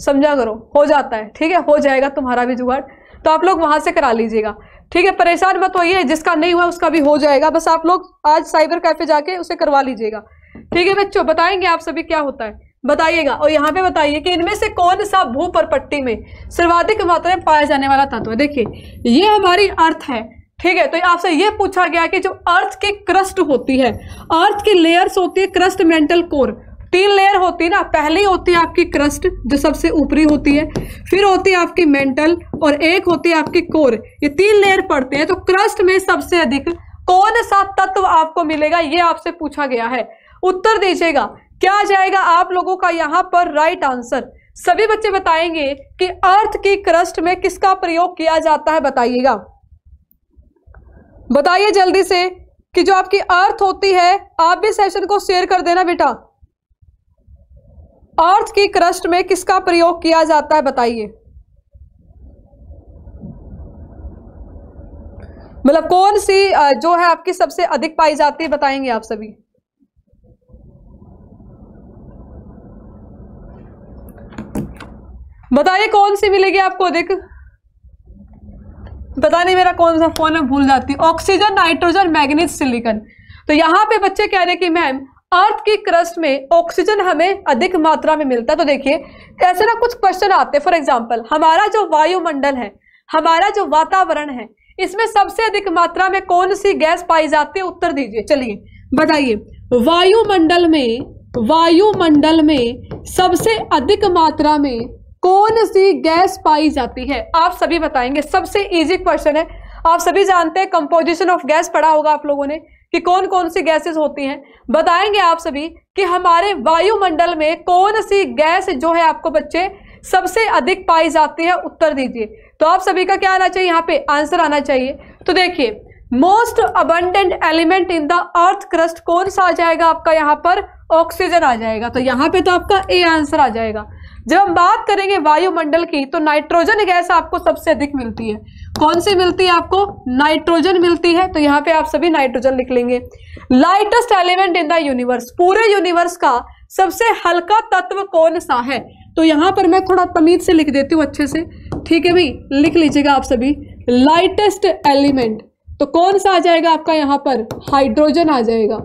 समझा करो हो जाता है ठीक है हो जाएगा तुम्हारा भी जुगाड़ तो आप लोग वहां से करा लीजिएगा ठीक है परेशान मत होइए जिसका नहीं हुआ उसका भी हो जाएगा बस आप लोग आज साइबर कैफे जाके उसे करवा लीजिएगा ठीक है बच्चों बताएंगे आप सभी क्या होता है बताइएगा और यहाँ पे बताइए कि इनमें से कौन सा भू पर पट्टी में सर्वाधिक मात्रा में पाया जाने वाला तत्व है देखिए ये हमारी अर्थ है ठीक है तो आपसे ये पूछा गया कि जो अर्थ के क्रस्ट होती है अर्थ की लेयर्स होती है क्रस्ट मेंटल कोर तीन लेयर होती है ना पहली होती है आपकी क्रस्ट जो सबसे ऊपरी होती है फिर होती है आपकी मेंटल और एक होती है आपकी कोर ये तीन लेयर पड़ते हैं तो क्रस्ट में सबसे अधिक कौन सा तत्व आपको मिलेगा ये आपसे पूछा गया है उत्तर दीजिएगा क्या जाएगा आप लोगों का यहाँ पर राइट आंसर सभी बच्चे बताएंगे कि अर्थ की क्रस्ट में किसका प्रयोग किया जाता है बताइएगा बताइए जल्दी से कि जो आपकी अर्थ होती है आप भी सेशन को शेयर कर देना बेटा अर्थ की क्रस्ट में किसका प्रयोग किया जाता है बताइए मतलब कौन सी जो है आपकी सबसे अधिक पाई जाती है बताएंगे आप सभी बताइए कौन सी मिलेगी आपको अधिक पता नहीं मेरा कौन सा फोन है भूल जाती ऑक्सीजन नाइट्रोजन मैग्नीज सिलिकन तो यहां पे बच्चे कह रहे कि मैम अर्थ की क्रस्ट में ऑक्सीजन हमें अधिक मात्रा में मिलता है तो देखिए ऐसे ना कुछ क्वेश्चन आते हैं फॉर एग्जाम्पल हमारा जो वायुमंडल है हमारा जो वातावरण है इसमें सबसे अधिक मात्रा में कौन सी गैस पाई जाती है उत्तर दीजिए चलिए बताइए वायुमंडल में वायुमंडल में सबसे अधिक मात्रा में कौन सी गैस पाई जाती है आप सभी बताएंगे सबसे इजी क्वेश्चन है आप सभी जानते हैं कंपोजिशन ऑफ गैस पढ़ा होगा आप लोगों ने कि कौन कौन सी गैसेस होती हैं बताएंगे आप सभी कि हमारे वायुमंडल में कौन सी गैस जो है आपको बच्चे सबसे अधिक पाई जाती है उत्तर दीजिए तो आप सभी का क्या आना चाहिए यहाँ पे आंसर आना चाहिए तो देखिए most abundant element in the earth crust कौन सा आ जाएगा आपका यहाँ पर ऑक्सीजन आ जाएगा तो यहाँ पे तो आपका ए आंसर आ जाएगा जब हम बात करेंगे वायुमंडल की तो नाइट्रोजन गैस आपको सबसे अधिक मिलती है कौन सी मिलती है आपको नाइट्रोजन मिलती है तो यहाँ पे आप सभी नाइट्रोजन लिख लेंगे lightest element in the universe पूरे यूनिवर्स का सबसे हल्का तत्व कौन सा है तो यहाँ पर मैं थोड़ा तमीज से लिख देती हूँ अच्छे से ठीक है भाई लिख लीजिएगा आप सभी लाइटेस्ट एलिमेंट तो कौन सा आ जाएगा आपका यहाँ पर हाइड्रोजन आ जाएगा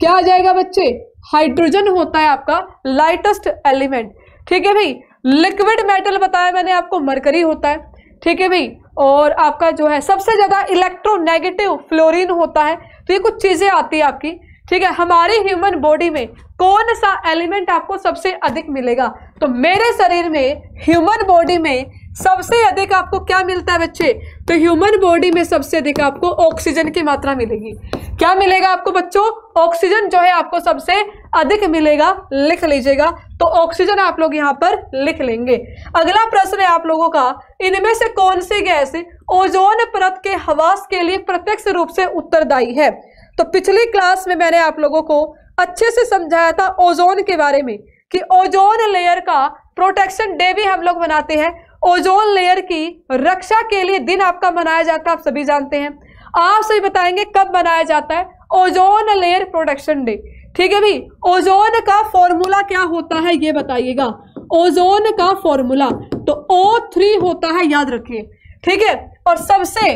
क्या आ जाएगा बच्चे हाइड्रोजन होता है आपका लाइटेस्ट एलिमेंट ठीक है भाई लिक्विड मेटल बताया मैंने आपको मरकरी होता है ठीक है भाई और आपका जो है सबसे ज़्यादा इलेक्ट्रोनेगेटिव फ्लोरिन होता है तो ये कुछ चीज़ें आती है आपकी ठीक है हमारी ह्यूमन बॉडी में कौन सा एलिमेंट आपको सबसे अधिक मिलेगा तो मेरे शरीर में ह्यूमन बॉडी में सबसे अधिक आपको क्या मिलता है बच्चे तो ह्यूमन बॉडी में सबसे अधिक आपको ऑक्सीजन की मात्रा मिलेगी क्या मिलेगा आपको बच्चों ऑक्सीजन जो है आपको सबसे अधिक मिलेगा लिख लीजिएगा तो ऑक्सीजन आप लोग यहाँ पर लिख लेंगे अगला प्रश्न है आप लोगों का इनमें से कौन सी गैस ओजोन परत के हवास के लिए प्रत्यक्ष रूप से उत्तरदायी है तो पिछली क्लास में मैंने आप लोगों को अच्छे से समझाया था ओजोन के बारे में कि ओजोन लेयर का प्रोटेक्शन डे भी हम लोग बनाते हैं ओजोन लेयर की रक्षा के लिए दिन आपका मनाया जाता है आप सभी जानते हैं आप सभी बताएंगे कब मनाया जाता है ओजोन लेयर प्रोटेक्शन डे ठीक है भाई ओजोन का फॉर्मूला क्या होता है ये बताइएगा ओजोन का फॉर्मूला तो ओ थ्री होता है याद रखिए ठीक है और सबसे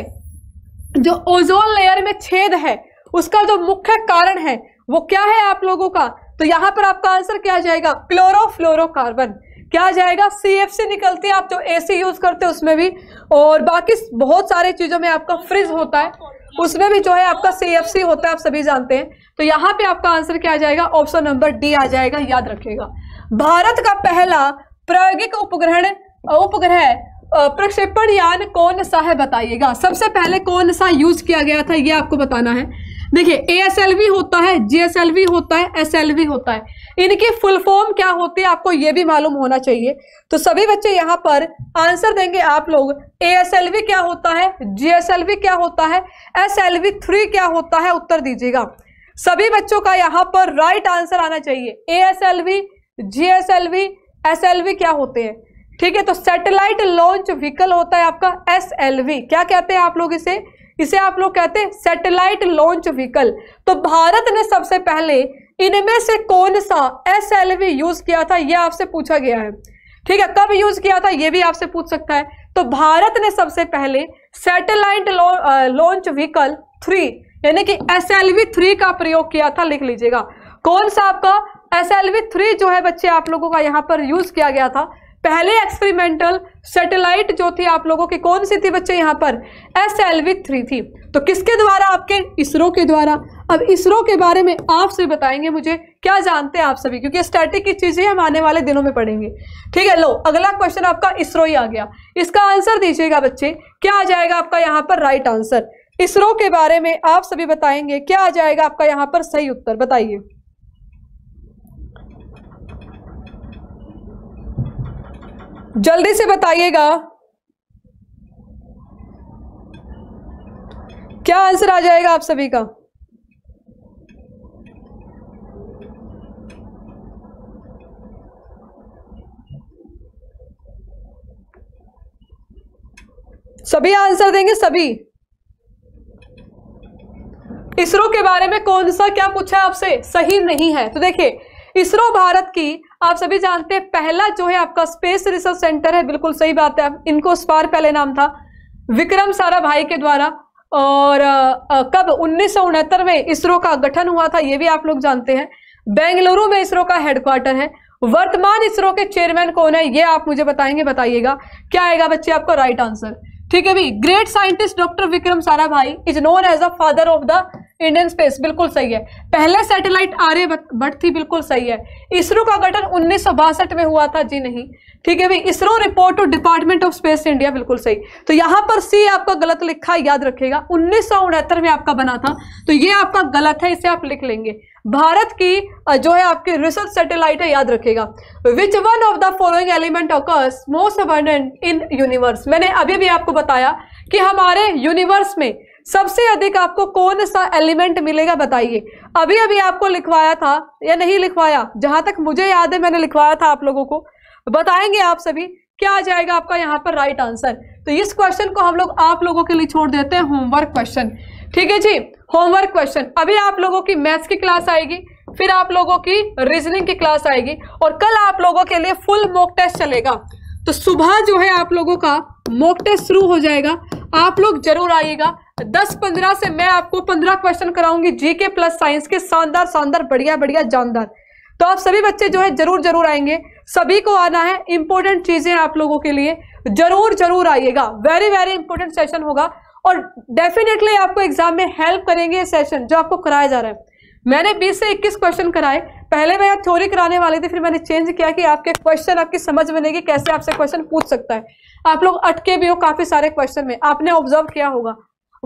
जो ओजोन लेयर में छेद है उसका जो मुख्य कारण है वो क्या है आप लोगों का तो यहां पर आपका आंसर क्या आ जाएगा क्लोरोफ्लोरोकार्बन क्या जाएगा सी एफ सी निकलती है आप जो ए सी यूज़ करते हैं उसमें भी और बाकी बहुत सारे चीज़ों में आपका फ्रिज होता है उसमें भी जो है आपका सी एफ सी होता है आप सभी जानते हैं तो यहाँ पे आपका आंसर क्या आ जाएगा ऑप्शन नंबर डी आ जाएगा याद रखिएगा भारत का पहला प्रायोगिक उपग्रहण उपग्रह प्रक्षेपण यान कौन सा है बताइएगा सबसे पहले कौन सा यूज किया गया था ये आपको बताना है देखिए ए होता है जी होता है एस होता है इनकी फुल फॉर्म क्या होती है आपको ये भी मालूम होना चाहिए तो सभी बच्चे यहाँ पर आंसर देंगे आप लोग ए क्या होता है जी क्या होता है एस थ्री क्या होता है उत्तर दीजिएगा सभी बच्चों का यहाँ पर राइट आंसर आना चाहिए A S L V G S L V S L V क्या होते हैं ठीक है तो सैटेलाइट लॉन्च व्हीकल होता है आपका एस एल वी क्या कहते हैं आप लोग इसे इसे आप लोग कहते हैं सैटेलाइट लॉन्च व्हीकल तो भारत ने सबसे पहले इनमें से कौन सा एस यूज किया था यह आपसे पूछा गया है ठीक है कब यूज किया था यह भी आपसे पूछ सकता है तो भारत ने सबसे पहले सैटेलाइट लॉन्च व्हीकल थ्री यानी कि एस थ्री का प्रयोग किया था लिख लीजिएगा कौन सा आपका एस थ्री जो है बच्चे आप लोगों का यहाँ पर यूज किया गया था पहले एक्सपेरिमेंटल सैटेलाइट जो थी आप लोगों की कौन सी थी बच्चे यहाँ पर एस एल वी थ्री थी तो किसके द्वारा आपके इसरो के द्वारा अब इसरो के बारे में आप सभी बताएंगे मुझे क्या जानते हैं आप सभी क्योंकि स्टैटिक की चीज़ें हम आने वाले दिनों में पढ़ेंगे ठीक है लो अगला क्वेश्चन आपका इसरो ही आ गया इसका आंसर दीजिएगा बच्चे क्या आ जाएगा आपका यहाँ पर राइट आंसर इसरो के बारे में आप सभी बताएंगे क्या आ जाएगा आपका यहाँ पर सही उत्तर बताइए जल्दी से बताइएगा क्या आंसर आ जाएगा आप सभी का सभी आंसर देंगे सभी इसरो के बारे में कौन सा क्या पूछा है आपसे सही नहीं है तो देखिए इसरो भारत की आप सभी जानते हैं पहला जो है आपका स्पेस रिसर्च सेंटर है बिल्कुल सही बात है इनको स्पार पहले नाम था विक्रम भाई के द्वारा और आ, कब उन्नीस में इसरो का गठन हुआ था ये भी आप लोग जानते हैं बेंगलुरु में इसरो का हेडक्वार्टर है वर्तमान इसरो के चेयरमैन कौन है ये आप मुझे बताएंगे बताइएगा क्या आएगा बच्चे आपका राइट आंसर ठीक है भी great scientist doctor Vikram Sarabhai is known as a father of the Indian space बिल्कुल सही है पहले सैटेलाइट भट्ट थी बिल्कुल सही है इसरो का गठन उन्नीस में हुआ था जी नहीं ठीक है भाई ISRO report to department of space India बिल्कुल सही तो यहाँ पर सी आपका गलत लिखा याद रखेगा उन्नीस में आपका बना था तो ये आपका गलत है इसे आप लिख लेंगे भारत की जो है आपकी रिसर्च सैटेलाइट है याद रखेगा which one of the following element occurs most abundant in universe मैंने अभी भी आपको बताया कि हमारे यूनिवर्स में सबसे अधिक आपको कौन सा एलिमेंट मिलेगा बताइए अभी अभी आपको लिखवाया था या नहीं लिखवाया जहां तक मुझे याद है मैंने लिखवाया था आप लोगों को बताएंगे आप सभी क्या आ जाएगा आपका यहाँ पर राइट आंसर तो इस क्वेश्चन को हम लोग आप लोगों के लिए छोड़ देते हैं होमवर्क क्वेश्चन ठीक है जी होमवर्क क्वेश्चन अभी आप लोगों की मैथ्स की क्लास आएगी फिर आप लोगों की रीजनिंग की क्लास आएगी और कल आप लोगों के लिए फुल मॉक टेस्ट चलेगा तो सुबह जो है आप लोगों का मॉक टेस्ट शुरू हो जाएगा आप लोग जरूर आइएगा दस पंद्रह से मैं आपको पंद्रह क्वेश्चन कराऊंगी जीके प्लस साइंस के शानदार शानदार बढ़िया बढ़िया जानदार तो आप सभी बच्चे जो है जरूर जरूर आएंगे सभी को आना है इंपॉर्टेंट चीजें आप लोगों के लिए जरूर जरूर आइएगा वेरी वेरी इंपॉर्टेंट सेशन होगा और डेफिनेटली आपको एग्जाम में हेल्प करेंगे सेशन जो आपको कराया जा रहा है मैंने 20 से 21 क्वेश्चन कराए पहले मैं थ्योरी कराने वाली थी फिर मैंने चेंज किया कि आपके क्वेश्चन आपकी समझ में बनेगी कैसे आपसे क्वेश्चन पूछ सकता है आप लोग अटके भी हो काफी सारे क्वेश्चन में आपने ऑब्जर्व किया होगा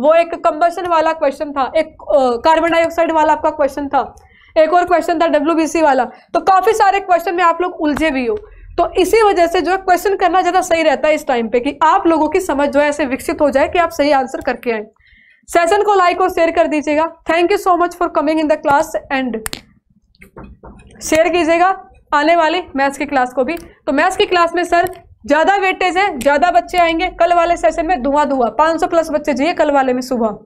वो एक कंबर्शन वाला क्वेश्चन था एक कार्बन डाइऑक्साइड वाला आपका क्वेश्चन था एक और क्वेश्चन था डब्ल्यू वाला तो काफ़ी सारे क्वेश्चन में आप लोग उलझे भी हो तो इसी वजह से जो है क्वेश्चन करना ज़्यादा सही रहता है इस टाइम पे कि आप लोगों की समझ जो है ऐसे विकसित हो जाए कि आप सही आंसर करके आए सेशन को लाइक और शेयर कर दीजिएगा thank you so much for coming in the class and share कीजिएगा आने वाले मैथ्स की क्लास को भी तो मैथ्स की क्लास में सर ज्यादा वेटेज है ज्यादा बच्चे आएंगे कल वाले सेशन में धुआं धुआं 500 प्लस बच्चे जाइए कल वाले में सुबह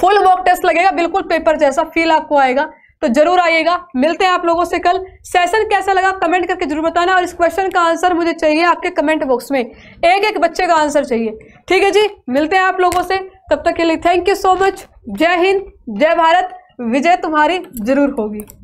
फुल वॉक टेस्ट लगेगा बिल्कुल पेपर जैसा फील आपको आएगा तो जरूर आइएगा मिलते हैं आप लोगों से कल सेशन कैसा लगा कमेंट करके जरूर बताना और इस क्वेश्चन का आंसर मुझे चाहिए आपके कमेंट बॉक्स में एक एक बच्चे का आंसर चाहिए ठीक है जी मिलते हैं आप लोगों से तब तक के लिए थैंक यू सो मच जय हिंद जय भारत विजय तुम्हारी जरूर होगी